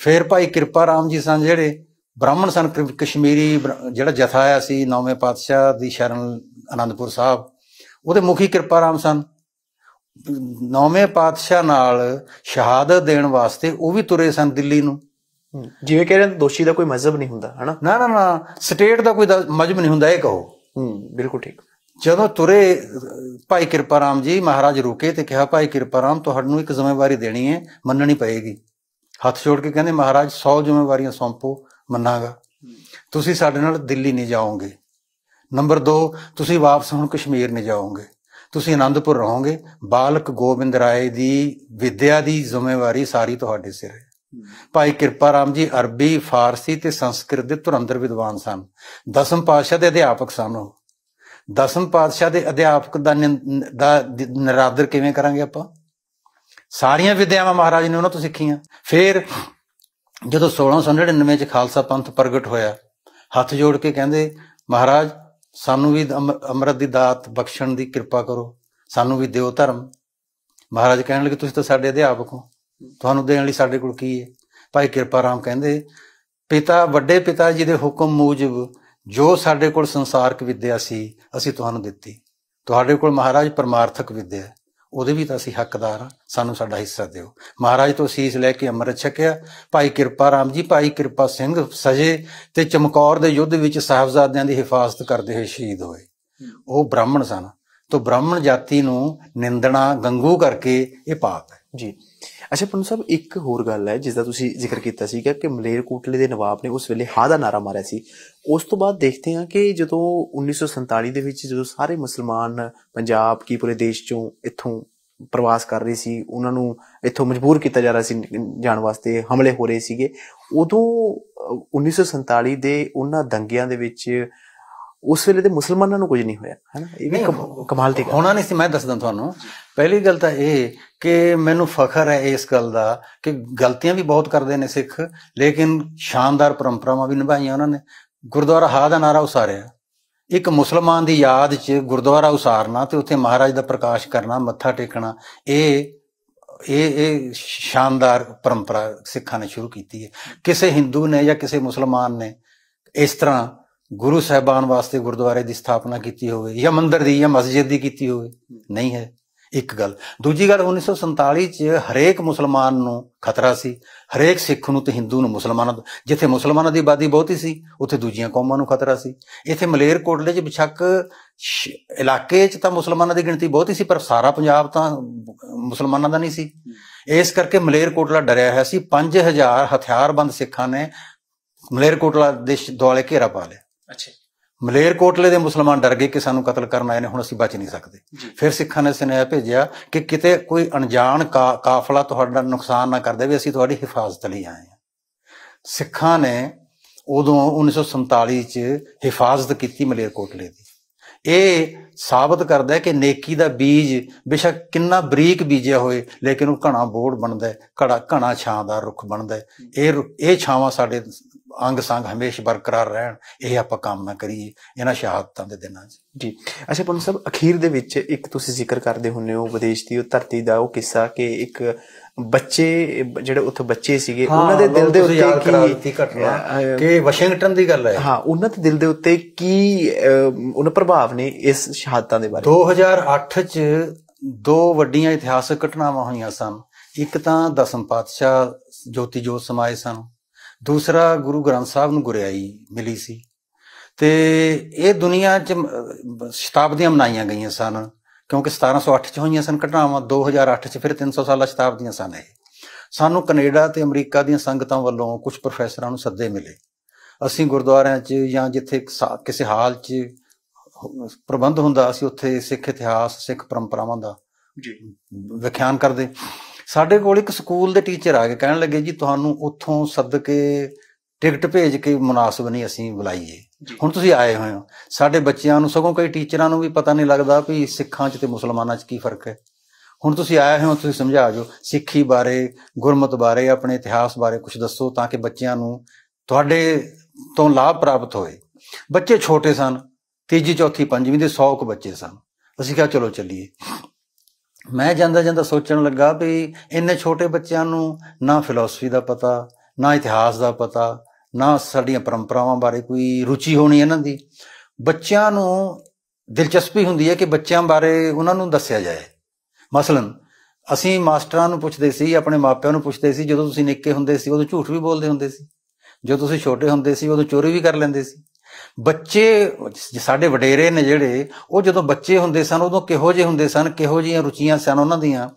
ਫੇਰ ਭਾਈ ਕਿਰਪਾ ਰਾਮ ਜੀ ਸਾਂ ਜਿਹੜੇ ਬ੍ਰਾਹਮਣ ਸਨ ਕਸ਼ਮੀਰੀ ਜਿਹੜਾ ਜਥਾ ਆਇਆ ਸੀ ਨੌਵੇਂ ਪਾਤਸ਼ਾਹ ਦੀ ਸ਼ਰਨ ਆਨੰਦਪੁਰ ਸਾਹਿਬ ਉਹਦੇ ਮੁਖੀ ਕਿਰਪਾ ਰਾਮ ਸਨ ਨੌਵੇਂ ਪਾਤਸ਼ਾਹ ਨਾਲ ਸ਼ਹਾਦਤ ਦੇਣ ਵਾਸਤੇ ਉਹ ਵੀ ਤੁਰੇ ਸਨ ਦਿੱਲੀ ਨੂੰ ਜਿਵੇਂ ਕਹਿੰਦੇ ਨੇ ਦੋਸ਼ੀ ਦਾ ਕੋਈ ਮਜ਼ਹਬ ਨਹੀਂ ਹੁੰਦਾ ਹਨਾ ਨਾ ਨਾ ਨਾ ਸਟੇਟ ਦਾ ਕੋਈ ਮਜ਼ਹਬ ਨਹੀਂ ਹੁੰਦਾ ਇਹ ਕਹੋ ਹੂੰ ਬਿਲਕੁਲ ਠੀਕ ਜਦੋਂ ਤੁਰੇ ਭਾਈ ਕਿਰਪਾ ਰਾਮ ਜੀ ਮਹਾਰਾਜ ਰੁਕੇ ਤੇ ਕਿਹਾ ਭਾਈ ਕਿਰਪਾ ਰਾਮ ਤੁਹਾਨੂੰ ਇੱਕ ਜ਼ਿੰਮੇਵਾਰੀ ਦੇਣੀ ਹੈ ਮੰਨਣੀ ਪਏਗੀ ਹੱਥ ਛੋੜ ਕੇ ਕਹਿੰਦੇ ਮਹਾਰਾਜ 100 ਜ਼ਿੰਮੇਵਾਰੀਆਂ ਸੌਂਪੋ ਮੰਨਾਂਗਾ ਤੁਸੀਂ ਸਾਡੇ ਨਾਲ ਦਿੱਲੀ ਨਹੀਂ ਜਾਓਗੇ ਨੰਬਰ 2 ਤੁਸੀਂ ਵਾਪਸ ਹੁਣ ਕਸ਼ਮੀਰ ਨਹੀਂ ਜਾਓਗੇ ਤੁਸੀਂ ਆਨੰਦਪੁਰ ਰਹੋਗੇ ਬਾਲਕ ਗੋਬਿੰਦ ਰਾਏ ਦੀ ਵਿਦਿਆ ਦੀ ਜ਼ਿੰਮੇਵਾਰੀ ਸਾਰੀ ਤੁਹਾਡੇ ਸਿਰ ਹੈ ਭਾਈ ਕਿਰਪਾ ਰਾਮ ਜੀ ਅਰਬੀ ਫਾਰਸੀ ਤੇ ਸੰਸਕ੍ਰਿਤ ਦੇ ਤੁਰੰਦਰ ਵਿਦਵਾਨ ਸਨ ਦਸਮ ਪਾਤਸ਼ਾਹ ਦੇ ਅਧਿਆਪਕ ਸਨ ਉਹ ਦਸਮ ਪਾਤਸ਼ਾਹ ਦੇ ਅਧਿਆਪਕ ਦਾ ਨਰਾਦਰ ਨਿਰਾਦਰ ਕਿਵੇਂ ਕਰਾਂਗੇ ਆਪਾਂ ਸਾਰੀਆਂ ਵਿਦਿਆਵਾਂ ਮਹਾਰਾਜ ਨੇ ਉਹਨਾਂ ਤੋਂ ਸਿੱਖੀਆਂ ਫਿਰ ਜਦੋਂ 1699 ਚ ਖਾਲਸਾ ਪੰਥ ਪ੍ਰਗਟ ਹੋਇਆ ਹੱਥ ਜੋੜ ਕੇ ਕਹਿੰਦੇ ਮਹਾਰਾਜ ਸਾਨੂੰ ਵੀ ਅੰਮ੍ਰਿਤ ਦੀ ਦਾਤ ਬਖਸ਼ਣ ਦੀ ਕਿਰਪਾ ਕਰੋ ਸਾਨੂੰ ਵੀ ਦਿਓ ਧਰਮ ਮਹਾਰਾਜ ਕਹਿਣ ਲੱਗੇ ਤੁਸੀਂ ਤਾਂ ਸਾਡੇ ਅਧਿਆਪਕ ਹੋ ਤੁਹਾਨੂੰ ਦੇਣ ਲਈ ਸਾਡੇ ਕੋਲ ਕੀ ਹੈ ਭਾਈ ਕਿਰਪਾ ਰਾਮ ਕਹਿੰਦੇ ਪਿਤਾ ਵੱਡੇ ਪਿਤਾ ਜੀ ਦੇ ਹੁਕਮ ਮੂਜਬ ਜੋ ਸਾਡੇ ਕੋਲ ਸੰਸਾਰਕ ਵਿੱਦਿਆ ਸੀ ਅਸੀਂ ਤੁਹਾਨੂੰ ਦਿੱਤੀ ਤੁਹਾਡੇ ਕੋਲ ਮਹਾਰਾਜ ਪਰਮਾਰਥਕ ਵਿੱਦਿਆ ਉਹਦੇ ਵੀ ਤਾਂ ਅਸੀਂ ਹੱਕਦਾਰ ਆ ਸਾਨੂੰ ਸਾਡਾ ਹਿੱਸਾ ਦਿਓ ਮਹਾਰਾਜ ਤੋਂ ਸੀਸ ਲੈ ਕੇ ਅੰਮ੍ਰਿਤ ਛਕਿਆ ਭਾਈ ਕਿਰਪਾ ਰਾਮ ਜੀ ਭਾਈ ਕਿਰਪਾ ਸਿੰਘ ਸਜੇ ਤੇ ਚਮਕੌਰ ਦੇ ਯੁੱਧ ਵਿੱਚ ਸਾਹਿਬਜ਼ਾਦਿਆਂ ਦੀ ਹਿਫਾਜ਼ਤ ਕਰਦੇ ਹੋਏ ਸ਼ਹੀਦ ਹੋਏ ਉਹ ਬ੍ਰਾਹਮਣ ਸਨ ਤੋਂ ਬ੍ਰਾਹਮਣ ਜਾਤੀ ਨੂੰ ਨਿੰਦਣਾ ਗੰਗੂ ਕਰਕੇ ਇਹ ਪਾਪ ਹੈ ਜੀ ਅੱਛਾ ਪੰਨੂ ਸਾਹਿਬ ਇੱਕ ਹੋਰ ਗੱਲ ਹੈ ਜਿਸ ਦਾ ਤੁਸੀਂ ਜ਼ਿਕਰ ਕੀਤਾ ਸੀ ਕਿ ਮਲੇਰਕੋਟਲੇ ਦੇ ਨਵਾਬ ਨੇ ਉਸ ਵੇਲੇ ਹਾ ਦਾ ਨਾਰਾ ਮਾਰਿਆ ਸੀ ਉਸ ਤੋਂ ਬਾਅਦ ਦੇਖਦੇ ਹਾਂ ਕਿ ਜਦੋਂ 1947 ਦੇ ਵਿੱਚ ਜਦੋਂ ਸਾਰੇ ਮੁਸਲਮਾਨ ਪੰਜਾਬ ਕੀ ਪੂਰੇ ਦੇਸ਼ ਚੋਂ ਇੱਥੋਂ ਪ੍ਰਵਾਸ ਕਰ ਰਹੇ ਸੀ ਉਹਨਾਂ ਨੂੰ ਇੱਥੋਂ ਮਜਬੂਰ ਕੀਤਾ ਜਾ ਰਿਹਾ ਸੀ ਜਾਣ ਵਾਸਤੇ ਹਮਲੇ ਹੋ ਰਹੇ ਸੀਗੇ ਉਦੋਂ 1947 ਦੇ ਉਹਨਾਂ ਦੰਗਿਆਂ ਦੇ ਵਿੱਚ ਉਸ ਵੇਲੇ ਤੇ ਮੁਸਲਮਾਨਾਂ ਨੂੰ ਕੁਝ ਨਹੀਂ ਹੋਇਆ ਹੈ ਨਾ ਇਹ ਵੀ ਕਮਾਲ ਦੀ ਹੋਣਾ ਨਹੀਂ ਸੀ ਮੈਂ ਦੱਸਦਾ ਤੁਹਾਨੂੰ ਪਹਿਲੀ ਗੱਲ ਤਾਂ ਇਹ ਕਿ ਮੈਨੂੰ ਫਖਰ ਹੈ ਇਸ ਗੱਲ ਦਾ ਕਿ ਗਲਤੀਆਂ ਵੀ ਬਹੁਤ ਕਰਦੇ ਨੇ ਸਿੱਖ ਲੇਕਿਨ ਸ਼ਾਨਦਾਰ ਪਰੰਪਰਾਵਾਂ ਵੀ ਨਿਭਾਈਆਂ ਉਹਨਾਂ ਨੇ ਗੁਰਦੁਆਰਾ ਹਾ ਦਾ ਨਾਰਾ ਉਸਾਰਿਆ ਇੱਕ ਮੁਸਲਮਾਨ ਦੀ ਯਾਦ 'ਚ ਗੁਰਦੁਆਰਾ ਉਸਾਰਨਾ ਤੇ ਉੱਥੇ ਮਹਾਰਾਜ ਦਾ ਪ੍ਰਕਾਸ਼ ਕਰਨਾ ਮੱਥਾ ਟੇਕਣਾ ਇਹ ਇਹ ਇਹ ਸ਼ਾਨਦਾਰ ਪਰੰਪਰਾ ਸਿੱਖਾਂ ਨੇ ਸ਼ੁਰੂ ਕੀਤੀ ਹੈ ਕਿਸੇ ਹਿੰਦੂ ਨੇ ਜਾਂ ਕਿਸੇ ਮੁਸਲਮਾਨ ਨੇ ਇਸ ਤਰ੍ਹਾਂ ਗੁਰੂ ਸਾਹਿਬਾਨ ਵਾਸਤੇ ਗੁਰਦੁਆਰੇ ਦੀ ਸਥਾਪਨਾ ਕੀਤੀ ਹੋਵੇ ਜਾਂ ਮੰਦਿਰ ਦੀ ਜਾਂ ਮਸਜਿਦ ਦੀ ਕੀਤੀ ਹੋਵੇ ਨਹੀਂ ਹੈ ਇੱਕ ਗੱਲ ਦੂਜੀ ਗੱਲ 1947 ਚ ਹਰੇਕ ਮੁਸਲਮਾਨ ਨੂੰ ਖਤਰਾ ਸੀ ਹਰੇਕ ਸਿੱਖ ਨੂੰ ਤੇ ਹਿੰਦੂ ਨੂੰ ਮੁਸਲਮਾਨਾਂ ਜਿੱਥੇ ਮੁਸਲਮਾਨਾਂ ਦੀ ਆਬਾਦੀ ਬਹੁਤੀ ਸੀ ਉੱਥੇ ਦੂਜੀਆਂ ਕੌਮਾਂ ਨੂੰ ਖਤਰਾ ਸੀ ਇੱਥੇ ਮਲੇਰਕੋਟਲੇ ਚ ਬਿਛੱਕ ਇਲਾਕੇ ਚ ਤਾਂ ਮੁਸਲਮਾਨਾਂ ਦੀ ਗਿਣਤੀ ਬਹੁਤੀ ਸੀ ਪਰ ਸਾਰਾ ਪੰਜਾਬ ਤਾਂ ਮੁਸਲਮਾਨਾਂ ਦਾ ਨਹੀਂ ਸੀ ਇਸ ਕਰਕੇ ਮਲੇਰਕੋਟਲਾ ਡਰਿਆ ਹੋਇਆ ਸੀ 5000 ਹਥਿਆਰਬੰਦ ਸਿੱਖਾਂ ਨੇ ਮਲੇਰਕੋਟਲਾ ਦੇਸ਼ ਦੁਆਲੇ ਘੇਰਾ ਪਾ ਲਿਆ ਅੱਛਾ ਮਲੇਰ ਕੋਟਲੇ ਦੇ ਮੁਸਲਮਾਨ ਡਰ ਗਏ ਕਿ ਸਾਨੂੰ ਕਤਲ ਕਰਨ ਆਏ ਨੇ ਹੁਣ ਅਸੀਂ ਬਚ ਨਹੀਂ ਸਕਦੇ ਫਿਰ ਸਿੱਖਾਂ ਨੇ ਸਨੇਹ ਭੇਜਿਆ ਕਿ ਕਿਤੇ ਕੋਈ ਅਣਜਾਣ ਕਾਫਲਾ ਤੁਹਾਡਾ ਨੁਕਸਾਨ ਨਾ ਕਰ ਦੇਵੇ ਅਸੀਂ ਤੁਹਾਡੀ ਹਿਫਾਜ਼ਤ ਲਈ ਆਏ ਹਾਂ ਸਿੱਖਾਂ ਨੇ ਉਦੋਂ 1947 ਚ ਹਿਫਾਜ਼ਤ ਕੀਤੀ ਮਲੇਰ ਕੋਟਲੇ ਦੀ ਇਹ ਸਾਬਤ ਕਰਦਾ ਹੈ ਕਿ ਨੇਕੀ ਦਾ ਬੀਜ ਬਿਸ਼ੱਕ ਕਿੰਨਾ ਬਰੀਕ ਬੀਜਿਆ ਹੋਏ ਲੇਕਿਨ ਉਹ ਘਣਾ ਬੋੜ ਬਣਦਾ ਹੈ ਘੜਾ ਘਣਾ ਦਾ ਰੁੱਖ ਬਣਦਾ ਹੈ ਇਹ ਇਹ ਛਾਵਾਂ ਸਾਡੇ ਅੰਗ ਸੰਗ ਹਮੇਸ਼ਾ ਬਰਕਰਾਰ ਰਹਿਣ ਇਹ ਆਪਾਂ ਕਾਮਨਾ ਕਰੀਏ ਇਹਨਾਂ ਸ਼ਹਾਦਤਾਂ ਦੇ ਦਿਨਾਂ 'ਚ ਜੀ ਅੱਛਾ ਪੰਨ ਸਾਹਿਬ ਅਖੀਰ ਦੇ ਵਿੱਚ ਇੱਕ ਤੁਸੀਂ ਜ਼ਿਕਰ ਕਰਦੇ ਹੁੰਨੇ ਹੋ ਵਿਦੇਸ਼ ਦੀ ਉਹ ਧਰਤੀ ਦਾ ਉਹ ਕਿੱਸਾ ਕਿ ਇੱਕ ਬੱਚੇ ਜਿਹੜੇ ਉੱਥੇ ਬੱਚੇ ਸੀਗੇ ਉਹਨਾਂ ਦੇ ਦਿਲ ਦੇ ਉੱਤੇ ਕੀ ਘਟਨਾ ਕਿ ਵਾਸ਼ਿੰਗਟਨ ਦੀ ਗੱਲ ਹੈ ਹਾਂ ਉਹਨਾਂ ਦੇ ਦਿਲ ਦੇ ਉੱਤੇ ਕੀ ਉਹਨਾਂ ਪ੍ਰਭਾਵ ਨੇ ਇਸ ਸ਼ਹਾਦਤਾਂ ਦੇ ਬਾਰੇ 2008 ਚ ਦੋ ਵੱਡੀਆਂ ਇਤਿਹਾਸਕ ਘਟਨਾਵਾਂ ਹੋਈਆਂ ਸਨ ਇੱਕ ਤਾਂ ਦਸਮ ਪਾਤਸ਼ਾਹ ਜੋਤੀ ਜੋਤ ਸਮਾਏ ਸਨ ਦੂਸਰਾ ਗੁਰੂ ਗ੍ਰੰਥ ਸਾਹਿਬ ਨੂੰ ਗੁਰਿਆਈ ਮਿਲੀ ਸੀ ਤੇ ਇਹ ਦੁਨੀਆ 'ਚ ਸ਼ਤਾਬਦੀਆਂ ਮਨਾਈਆਂ ਗਈਆਂ ਸਨ ਕਿਉਂਕਿ 1708 ਚ ਹੋਈਆਂ ਸਨ ਘਟਨਾਵਾਂ 2008 ਚ ਫਿਰ 300 ਸਾਲਾ ਸ਼ਤਾਬਦੀਆਂ ਸਨ ਇਹ ਸਾਨੂੰ ਕੈਨੇਡਾ ਤੇ ਅਮਰੀਕਾ ਦੀਆਂ ਸੰਗਤਾਂ ਵੱਲੋਂ ਕੁਝ ਪ੍ਰੋਫੈਸਰਾਂ ਨੂੰ ਸੱਦੇ ਮਿਲੇ ਅਸੀਂ ਗੁਰਦੁਆਰਿਆਂ 'ਚ ਜਾਂ ਜਿੱਥੇ ਕਿਸੇ ਹਾਲ 'ਚ ਪ੍ਰਬੰਧ ਹੁੰਦਾ ਅਸੀਂ ਉੱਥੇ ਸਿੱਖ ਇਤਿਹਾਸ ਸਿੱਖ ਪਰੰਪਰਾਵਾਂ ਦਾ ਜੀ ਵਿਖਿਆਨ ਕਰਦੇ ਸਾਡੇ ਕੋਲ ਇੱਕ ਸਕੂਲ ਦੇ ਟੀਚਰ ਆ ਕੇ ਕਹਿਣ ਲੱਗੇ ਜੀ ਤੁਹਾਨੂੰ ਉੱਥੋਂ ਕੇ ਟਿਕਟ ਭੇਜ ਕੇ ਮੁਨਾਸਬ ਨਹੀਂ ਅਸੀਂ ਬੁਲਾਈਏ ਹੁਣ ਤੁਸੀਂ ਆਏ ਹੋਏ ਹੋ ਸਾਡੇ ਬੱਚਿਆਂ ਨੂੰ ਸਗੋਂ ਕਈ ਟੀਚਰਾਂ ਨੂੰ ਵੀ ਪਤਾ ਨਹੀਂ ਲੱਗਦਾ ਵੀ ਸਿੱਖਾਂ 'ਚ ਤੇ ਮੁਸਲਮਾਨਾਂ 'ਚ ਕੀ ਫਰਕ ਹੈ ਹੁਣ ਤੁਸੀਂ ਆਏ ਹੋ ਤੁਸੀਂ ਸਮਝਾ ਜੋ ਸਿੱਖੀ ਬਾਰੇ ਗੁਰਮਤ ਬਾਰੇ ਆਪਣੇ ਇਤਿਹਾਸ ਬਾਰੇ ਕੁਝ ਦੱਸੋ ਤਾਂ ਕਿ ਬੱਚਿਆਂ ਨੂੰ ਤੁਹਾਡੇ ਤੋਂ ਲਾਭ ਪ੍ਰਾਪਤ ਹੋਏ ਬੱਚੇ ਛੋਟੇ ਸਨ ਤੀਜੀ ਚੌਥੀ ਪੰਜਵੀਂ ਦੇ 100 ਕੁ ਬੱਚੇ ਸਨ ਅਸੀਂ ਕਿਹਾ ਚਲੋ ਚੱਲੀਏ ਮੈਂ ਜਾਂਦਾ ਜਾਂਦਾ ਸੋਚਣ ਲੱਗਾ ਵੀ ਇੰਨੇ ਛੋਟੇ ਬੱਚਿਆਂ ਨੂੰ ਨਾ ਫਿਲਾਸਫੀ ਦਾ ਪਤਾ ਨਾ ਇਤਿਹਾਸ ਦਾ ਪਤਾ ਨਾ ਸਾਡੀਆਂ ਪਰੰਪਰਾਵਾਂ ਬਾਰੇ ਕੋਈ ਰੁਚੀ ਹੋਣੀ ਇਹਨਾਂ ਦੀ ਬੱਚਿਆਂ ਨੂੰ ਦਿਲਚਸਪੀ ਹੁੰਦੀ ਹੈ ਕਿ ਬੱਚਿਆਂ ਬਾਰੇ ਉਹਨਾਂ ਨੂੰ ਦੱਸਿਆ ਜਾਏ ਮਸਲਨ ਅਸੀਂ ਮਾਸਟਰਾਂ ਨੂੰ ਪੁੱਛਦੇ ਸੀ ਆਪਣੇ ਮਾਪਿਆਂ ਨੂੰ ਪੁੱਛਦੇ ਸੀ ਜਦੋਂ ਤੁਸੀਂ ਨਿੱਕੇ ਹੁੰਦੇ ਸੀ ਉਦੋਂ ਝੂਠ ਵੀ ਬੋਲਦੇ ਹੁੰਦੇ ਸੀ ਜਦੋਂ ਤੁਸੀਂ ਛੋਟੇ ਹੁੰਦੇ ਸੀ ਉਦੋਂ ਚੋਰੀ ਵੀ ਕਰ ਲੈਂਦੇ ਸੀ ਬੱਚੇ ਸਾਡੇ ਵਡੇਰੇ ਨੇ ਜਿਹੜੇ ਉਹ ਜਦੋਂ ਬੱਚੇ ਹੁੰਦੇ ਸਨ ਉਦੋਂ ਕਿਹੋ ਜਿਹੇ ਹੁੰਦੇ ਸਨ ਕਿਹੋ ਜਿਹੀਆਂ ਰੁਚੀਆਂ ਸਨ ਉਹਨਾਂ ਦੀਆਂ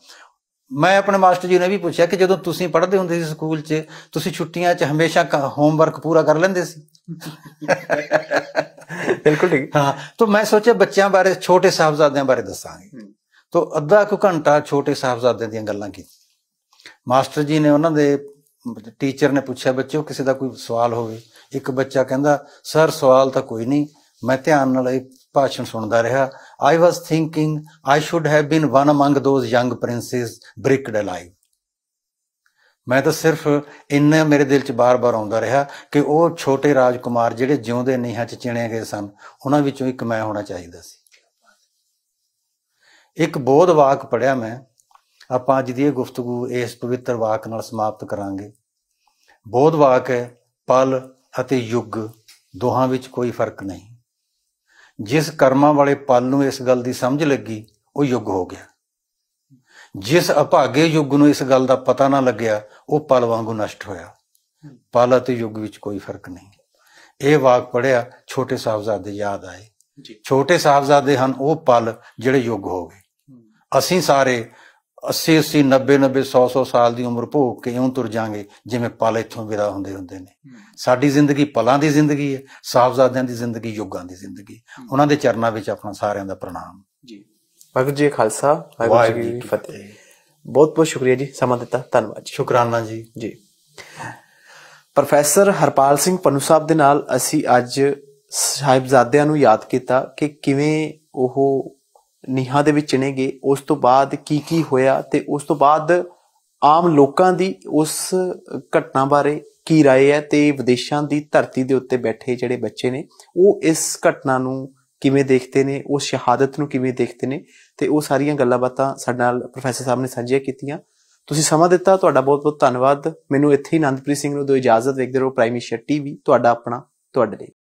ਮੈਂ ਆਪਣੇ ਮਾਸਟਰ ਜੀ ਨੇ ਵੀ ਪੁੱਛਿਆ ਕਿ ਜਦੋਂ ਤੁਸੀਂ ਪੜ੍ਹਦੇ ਹੁੰਦੇ ਸੀ ਸਕੂਲ 'ਚ ਤੁਸੀਂ ਛੁੱਟੀਆਂ 'ਚ ਹਮੇਸ਼ਾ ਹੋਮਵਰਕ ਪੂਰਾ ਕਰ ਲੈਂਦੇ ਸੀ ਬਿਲਕੁਲ ਠੀਕ ਹਾਂ ਤਾਂ ਮੈਂ ਸੋਚਿਆ ਬੱਚਿਆਂ ਬਾਰੇ ਛੋਟੇ ਸਾਹਿਬਜ਼ਾਦਿਆਂ ਬਾਰੇ ਦੱਸਾਂਗੇ ਤਾਂ ਅੱਧਾ ਕੁ ਘੰਟਾ ਛੋਟੇ ਸਾਹਿਬਜ਼ਾਦਿਆਂ ਦੀਆਂ ਗੱਲਾਂ ਕੀਤੀ ਮਾਸਟਰ ਜੀ ਨੇ ਉਹਨਾਂ ਦੇ ਟੀਚਰ ਨੇ ਪੁੱਛਿਆ ਬੱਚਿਓ ਕਿਸੇ ਦਾ ਕੋਈ ਸਵਾਲ ਹੋਵੇ ਇੱਕ ਬੱਚਾ ਕਹਿੰਦਾ ਸਰ ਸਵਾਲ ਤਾਂ ਕੋਈ ਨਹੀਂ ਮੈਂ ਧਿਆਨ ਨਾਲ ਇਹ ਭਾਸ਼ਣ ਸੁਣਦਾ ਰਿਹਾ I was thinking I should have been one among those young princes bricked alive ਮੈਂ ਤਾਂ ਸਿਰਫ ਇੰਨਾ ਮੇਰੇ ਦਿਲ 'ਚ ਬਾਰ-ਬਾਰ ਆਉਂਦਾ ਰਿਹਾ ਕਿ ਉਹ ਛੋਟੇ ਰਾਜਕੁਮਾਰ ਜਿਹੜੇ ਜਿਉਂਦੇ ਨੀਹਾਂ 'ਚ ਚਿਣੇ ਗਏ ਸਨ ਉਹਨਾਂ ਵਿੱਚੋਂ ਇੱਕ ਮੈਂ ਹੋਣਾ ਚਾਹੀਦਾ ਸੀ ਇੱਕ ਬੋਧ ਵਾਕ ਪੜਿਆ ਮੈਂ ਆਪਾਂ ਅੱਜ ਦੀ ਇਹ ਗੁਫ਼ਤਗੂ ਇਸ ਪਵਿੱਤਰ ਵਾਕ ਨਾਲ ਸਮਾਪਤ ਕਰਾਂਗੇ ਬੋਧ ਵਾਕ ਹੈ ਪਲ ਅਤੇ ਯੁੱਗ ਦੋਹਾਂ ਵਿੱਚ ਕੋਈ ਫਰਕ ਨਹੀਂ ਜਿਸ ਕਰਮਾਂ ਵਾਲੇ ਪਲ ਨੂੰ ਇਸ ਗੱਲ ਦੀ ਸਮਝ ਲੱਗੀ ਉਹ ਯੁੱਗ ਹੋ ਗਿਆ ਜਿਸ ਅਭਾਗੇ ਯੁੱਗ ਨੂੰ ਇਸ ਗੱਲ ਦਾ ਪਤਾ ਨਾ ਲੱਗਿਆ ਉਹ ਪਲ ਵਾਂਗੂ ਨਸ਼ਟ ਹੋਇਆ ਪਲ ਅਤੇ ਯੁੱਗ ਵਿੱਚ ਕੋਈ ਫਰਕ ਨਹੀਂ ਇਹ ਵਾਕ ਪੜਿਆ ਛੋਟੇ ਸਾਹਿਬਜ਼ਾਦੇ ਯਾਦ ਆਏ ਛੋਟੇ ਸਾਹਿਬਜ਼ਾਦੇ ਹਨ ਉਹ ਪਲ ਜਿਹੜੇ ਯੁੱਗ ਹੋ ਗਏ ਅਸੀਂ ਸਾਰੇ 80 80 90 90 100 100 ਸਾਲ ਦੀ ਉਮਰ ਭੋਗ ਕੇ ਇਉਂ ਤੁਰ ਜਾਾਂਗੇ ਜਿਵੇਂ ਪਲ ਇਥੋਂ ਵਿਦਾ ਹੁੰਦੇ ਹੁੰਦੇ ਨੇ ਸਾਡੀ ਜ਼ਿੰਦਗੀ ਪਲਾਂ ਦੀ ਜ਼ਿੰਦਗੀ ਹੈ ਸਾਹਿਬਜ਼ਾਦਿਆਂ ਦੀ ਜ਼ਿੰਦਗੀ ਯੁੱਗਾਂ ਦੀ ਜ਼ਿੰਦਗੀ ਉਹਨਾਂ ਦੇ ਚਰਨਾਂ ਵਿੱਚ ਆਪਣਾ ਸਾਰਿਆਂ ਦਾ ਪ੍ਰਣਾਮ ਜੀ ਭਗਤ ਜੀ ਖਾਲਸਾ ਵਾਹਿਗੁਰੂ ਜੀ ਫਤਿਹ ਬਹੁਤ ਬਹੁਤ ਸ਼ੁਕਰੀਆ ਜੀ ਸਮਾਂ ਦਿੱਤਾ ਧੰਨਵਾਦ ਜੀ ਸ਼ੁਕਰਾਨਾ ਜੀ ਜੀ ਪ੍ਰੋਫੈਸਰ ਹਰਪਾਲ ਸਿੰਘ ਪੰਨੂ ਸਾਹਿਬ ਦੇ ਨਾਲ ਅਸੀਂ ਅੱਜ ਸਾਹਿਬਜ਼ਾਦਿਆਂ ਨੂੰ ਯਾਦ ਕੀਤਾ ਕਿ ਕਿਵੇਂ ਉਹ ਨੀਹਾਂ ਦੇ ਵਿੱਚ ਚਿਣੇ ਗਏ ਉਸ ਤੋਂ ਬਾਅਦ ਕੀ ਕੀ ਹੋਇਆ ਤੇ ਉਸ ਤੋਂ ਬਾਅਦ ਆਮ ਲੋਕਾਂ ਦੀ ਉਸ ਘਟਨਾ ਬਾਰੇ ਕੀ رائے ਹੈ ਤੇ ਵਿਦੇਸ਼ਾਂ ਦੀ ਧਰਤੀ ਦੇ ਉੱਤੇ ਬੈਠੇ ਜਿਹੜੇ ਬੱਚੇ ਨੇ ਉਹ ਇਸ ਘਟਨਾ ਨੂੰ ਕਿਵੇਂ ਦੇਖਦੇ ਨੇ ਉਹ ਸ਼ਹਾਦਤ ਨੂੰ ਕਿਵੇਂ ਦੇਖਦੇ ਨੇ ਤੇ ਉਹ ਸਾਰੀਆਂ ਗੱਲਾਂ ਬਾਤਾਂ ਸਾਡੇ ਨਾਲ ਪ੍ਰੋਫੈਸਰ ਸਾਹਿਬ ਨੇ ਸਾਂਝੀਆਂ ਕੀਤੀਆਂ ਤੁਸੀਂ ਸਮਾਂ ਦਿੱਤਾ ਤੁਹਾਡਾ ਬਹੁਤ-ਬਹੁਤ ਧੰਨਵਾਦ ਮੈਨੂੰ ਇੱਥੇ ਹੀ ਆਨੰਦਪ੍ਰੀਤ ਸਿੰਘ ਨੂੰ ਦਿਓ ਇਜਾਜ਼ਤ ਦੇਖਦੇ ਰਹੋ ਪ੍ਰਾਈਮ ਟੀਵੀ ਤੁਹਾਡਾ ਆਪਣਾ ਤੁਹਾਡੇ ਲਈ